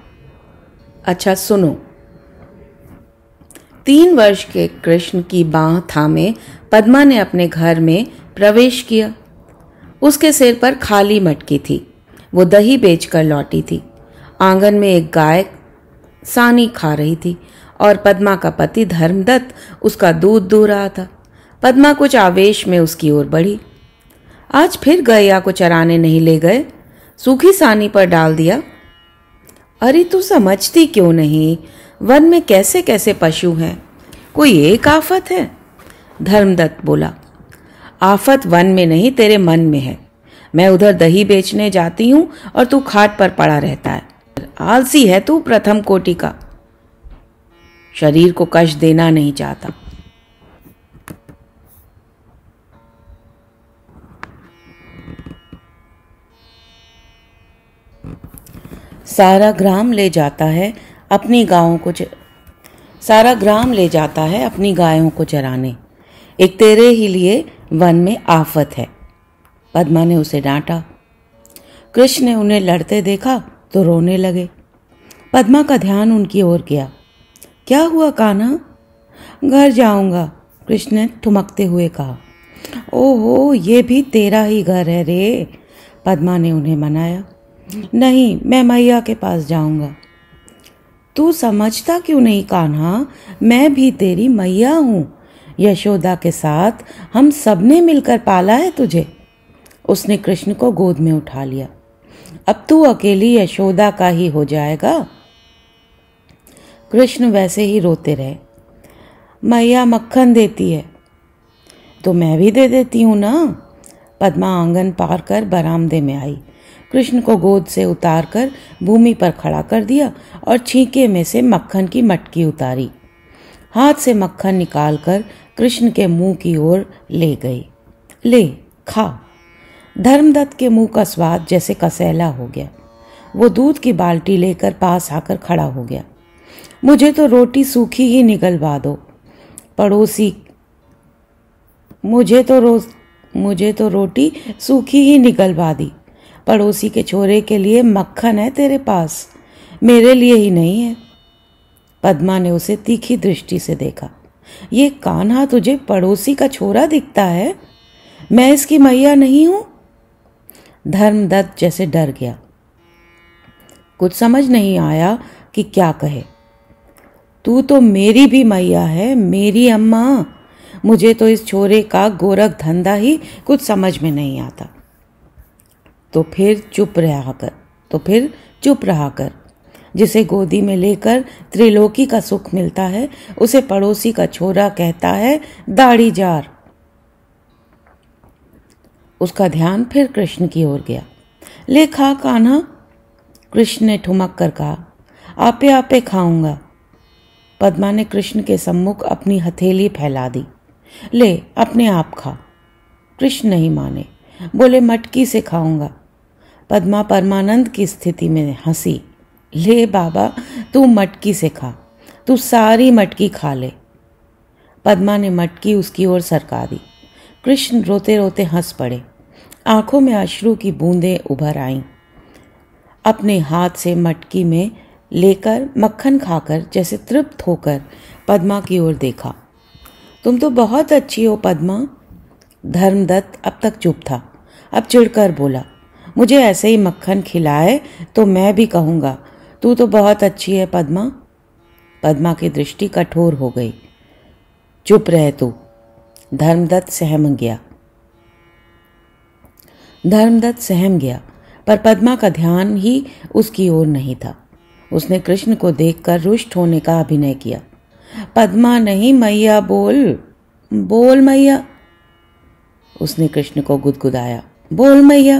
अच्छा सुनो तीन वर्ष के कृष्ण की बाह थामे पद्मा ने अपने घर में प्रवेश किया उसके सिर पर खाली मटकी थी वो दही बेचकर लौटी थी आंगन में एक गाय सानी खा रही थी और पद्मा का पति धर्मदत्त उसका दूध दू रहा था पद्मा कुछ आवेश में उसकी ओर बढ़ी आज फिर गैया को चराने नहीं ले गए सूखी सानी पर डाल दिया अरे तू समझती क्यों नहीं वन में कैसे कैसे पशु हैं कोई एक आफत है धर्मदत्त बोला आफत वन में नहीं तेरे मन में है मैं उधर दही बेचने जाती हूँ और तू खाट पर पड़ा रहता है आलसी है तू प्रथम कोटि का शरीर को कष्ट देना नहीं चाहता सारा ग्राम ले जाता है अपनी गायों को सारा ग्राम ले जाता है अपनी गायों को चराने एक तेरे ही लिए वन में आफत है पद्मा ने उसे डांटा कृष्ण ने उन्हें लड़ते देखा तो रोने लगे पद्मा का ध्यान उनकी ओर गया क्या हुआ कान्हा घर जाऊंगा कृष्ण ने ठुमकते हुए कहा ओहो ये भी तेरा ही घर है रे पद्मा ने उन्हें मनाया नहीं मैं मैया के पास जाऊंगा तू समझता क्यों नहीं कान्हा मैं भी तेरी मैया हूँ यशोदा के साथ हम सब ने मिलकर पाला है तुझे उसने कृष्ण को गोद में उठा लिया अब तू अकेली यशोदा का ही हो जाएगा कृष्ण वैसे ही रोते रहे मैया मक्खन देती है तो मैं भी दे देती हूँ ना पद्मा आंगन पार कर बरामदे में आई कृष्ण को गोद से उतार कर भूमि पर खड़ा कर दिया और छींके में से मक्खन की मटकी उतारी हाथ से मक्खन निकालकर कृष्ण के मुंह की ओर ले गई ले खा धर्मदत्त के मुंह का स्वाद जैसे कसैला हो गया वो दूध की बाल्टी लेकर पास आकर खड़ा हो गया मुझे तो रोटी सूखी ही निकलवा दो पड़ोसी मुझे तो रोज मुझे तो रोटी सूखी ही निकलवा दी पड़ोसी के छोरे के लिए मक्खन है तेरे पास मेरे लिए ही नहीं है पद्मा ने उसे तीखी दृष्टि से देखा ये कान्हा तुझे पड़ोसी का छोरा दिखता है मैं इसकी मैया नहीं हूं धर्मदत्त जैसे डर गया कुछ समझ नहीं आया कि क्या कहे तू तो मेरी भी मैया है मेरी अम्मा मुझे तो इस छोरे का गोरख धंधा ही कुछ समझ में नहीं आता तो फिर चुप रहा कर तो फिर चुप रहा कर जिसे गोदी में लेकर त्रिलोकी का सुख मिलता है उसे पड़ोसी का छोरा कहता है दाढ़ी जार उसका ध्यान फिर कृष्ण की ओर गया ले खा कान्हा कृष्ण ने ठुमक कर कहा आपे आपे खाऊंगा पद्मा ने कृष्ण के सम्मुख अपनी हथेली फैला दी ले अपने आप खा कृष्ण नहीं माने बोले मटकी से खाऊंगा पद्मा परमानंद की स्थिति में हंसी ले बाबा तू मटकी से खा तू सारी मटकी खा ले पद्मा ने मटकी उसकी ओर सरका दी कृष्ण रोते रोते हंस पड़े आंखों में अश्रू की बूंदें उभर आईं अपने हाथ से मटकी में लेकर मक्खन खाकर जैसे तृप्त होकर पद्मा की ओर देखा तुम तो बहुत अच्छी हो पद्मा धर्मदत्त अब तक चुप था अब चिड़कर बोला मुझे ऐसे ही मक्खन खिलाए तो मैं भी कहूँगा तू तो बहुत अच्छी है पद्मा पद्मा की दृष्टि कठोर हो गई चुप रह तू धर्मदत्त सहम गया धर्मदत्त सहम गया पर पद्मा का ध्यान ही उसकी ओर नहीं था उसने कृष्ण को देखकर रुष्ट होने का अभिनय किया पद्मा नहीं मैया बोल बोल मैया उसने कृष्ण को गुदगुदाया बोल मैया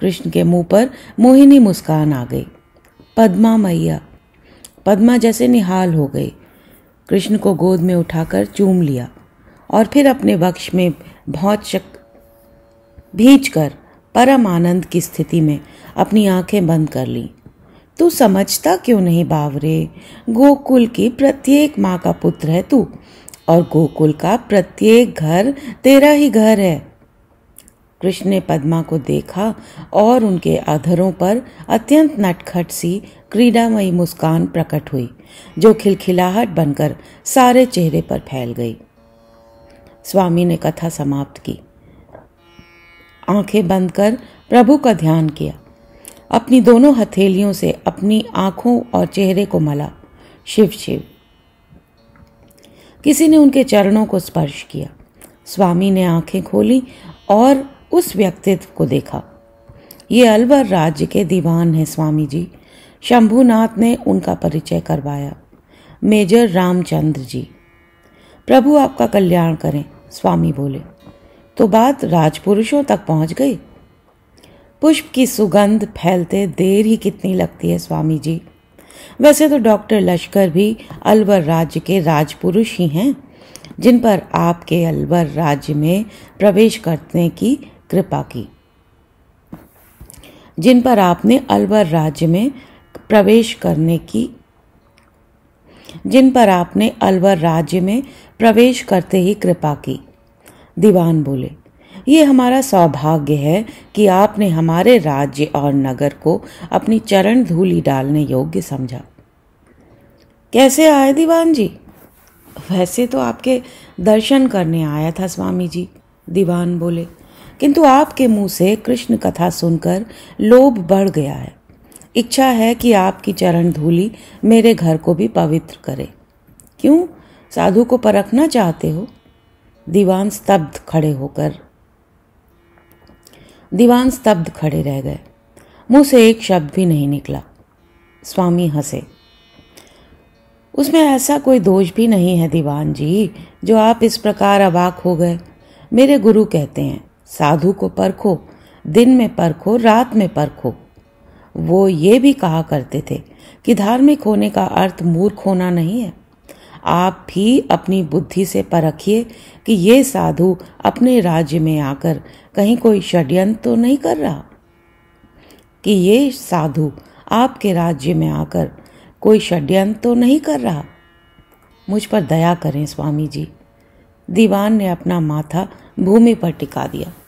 कृष्ण के मुंह पर मोहिनी मुस्कान आ गई पद्मा मैया पद्मा जैसे निहाल हो गई कृष्ण को गोद में उठाकर चूम लिया और फिर अपने वक्ष में बहुत शक भीज कर परम आनंद की स्थिति में अपनी आंखें बंद कर ली तू समझता क्यों नहीं बावरे गोकुल की प्रत्येक माँ का पुत्र है तू और गोकुल का प्रत्येक घर तेरा ही घर है कृष्ण ने पद्मा को देखा और उनके अधरों पर अत्यंत नटखट सी क्रीडामयी मुस्कान प्रकट हुई जो खिलखिलाहट बनकर सारे चेहरे पर फैल गई स्वामी ने कथा समाप्त की आंखें बंद कर प्रभु का ध्यान किया अपनी दोनों हथेलियों से अपनी आंखों और चेहरे को मला शिव शिव किसी ने उनके चरणों को स्पर्श किया स्वामी ने आंखें खोली और उस व्यक्तित्व को देखा ये अलवर राज्य के दीवान हैं स्वामी जी शंभुनाथ ने उनका परिचय करवाया मेजर रामचंद्र जी प्रभु आपका कल्याण करें स्वामी बोले तो बात राजपुरुषों तक पहुंच गई पुष्प की सुगंध फैलते देर ही कितनी लगती है स्वामी जी वैसे तो डॉक्टर लश्कर भी अलवर राज्य के राजपुरुष ही हैं जिन पर आपके अलवर राज्य में प्रवेश करने की कृपा की जिन पर आपने अलवर राज्य में प्रवेश करने की जिन पर आपने अलवर राज्य में प्रवेश करते ही कृपा की दीवान बोले ये हमारा सौभाग्य है कि आपने हमारे राज्य और नगर को अपनी चरण धूली डालने योग्य समझा कैसे आए दीवान जी वैसे तो आपके दर्शन करने आया था स्वामी जी दीवान बोले किंतु आपके मुंह से कृष्ण कथा सुनकर लोभ बढ़ गया है इच्छा है कि आपकी चरण धूली मेरे घर को भी पवित्र करे क्यों साधु को परखना चाहते हो दीवान स्तब्ध खड़े होकर दीवान स्तब्ध खड़े रह गए मुंह से एक शब्द भी नहीं निकला स्वामी हंसे उसमें ऐसा कोई दोष भी नहीं है दीवान जी जो आप इस प्रकार अवाक हो गए मेरे गुरु कहते हैं साधु को परखो दिन में परखो रात में परखो वो ये भी कहा करते थे कि धार्मिक होने का अर्थ मूर्ख होना नहीं है आप भी अपनी बुद्धि से परखिए कि ये साधु अपने राज्य में आकर कहीं कोई षड्यंत्र तो नहीं कर रहा कि ये साधु आपके राज्य में आकर कोई षड्यंत्र तो नहीं कर रहा मुझ पर दया करें स्वामी जी दीवान ने अपना माथा भूमि पर टिका दिया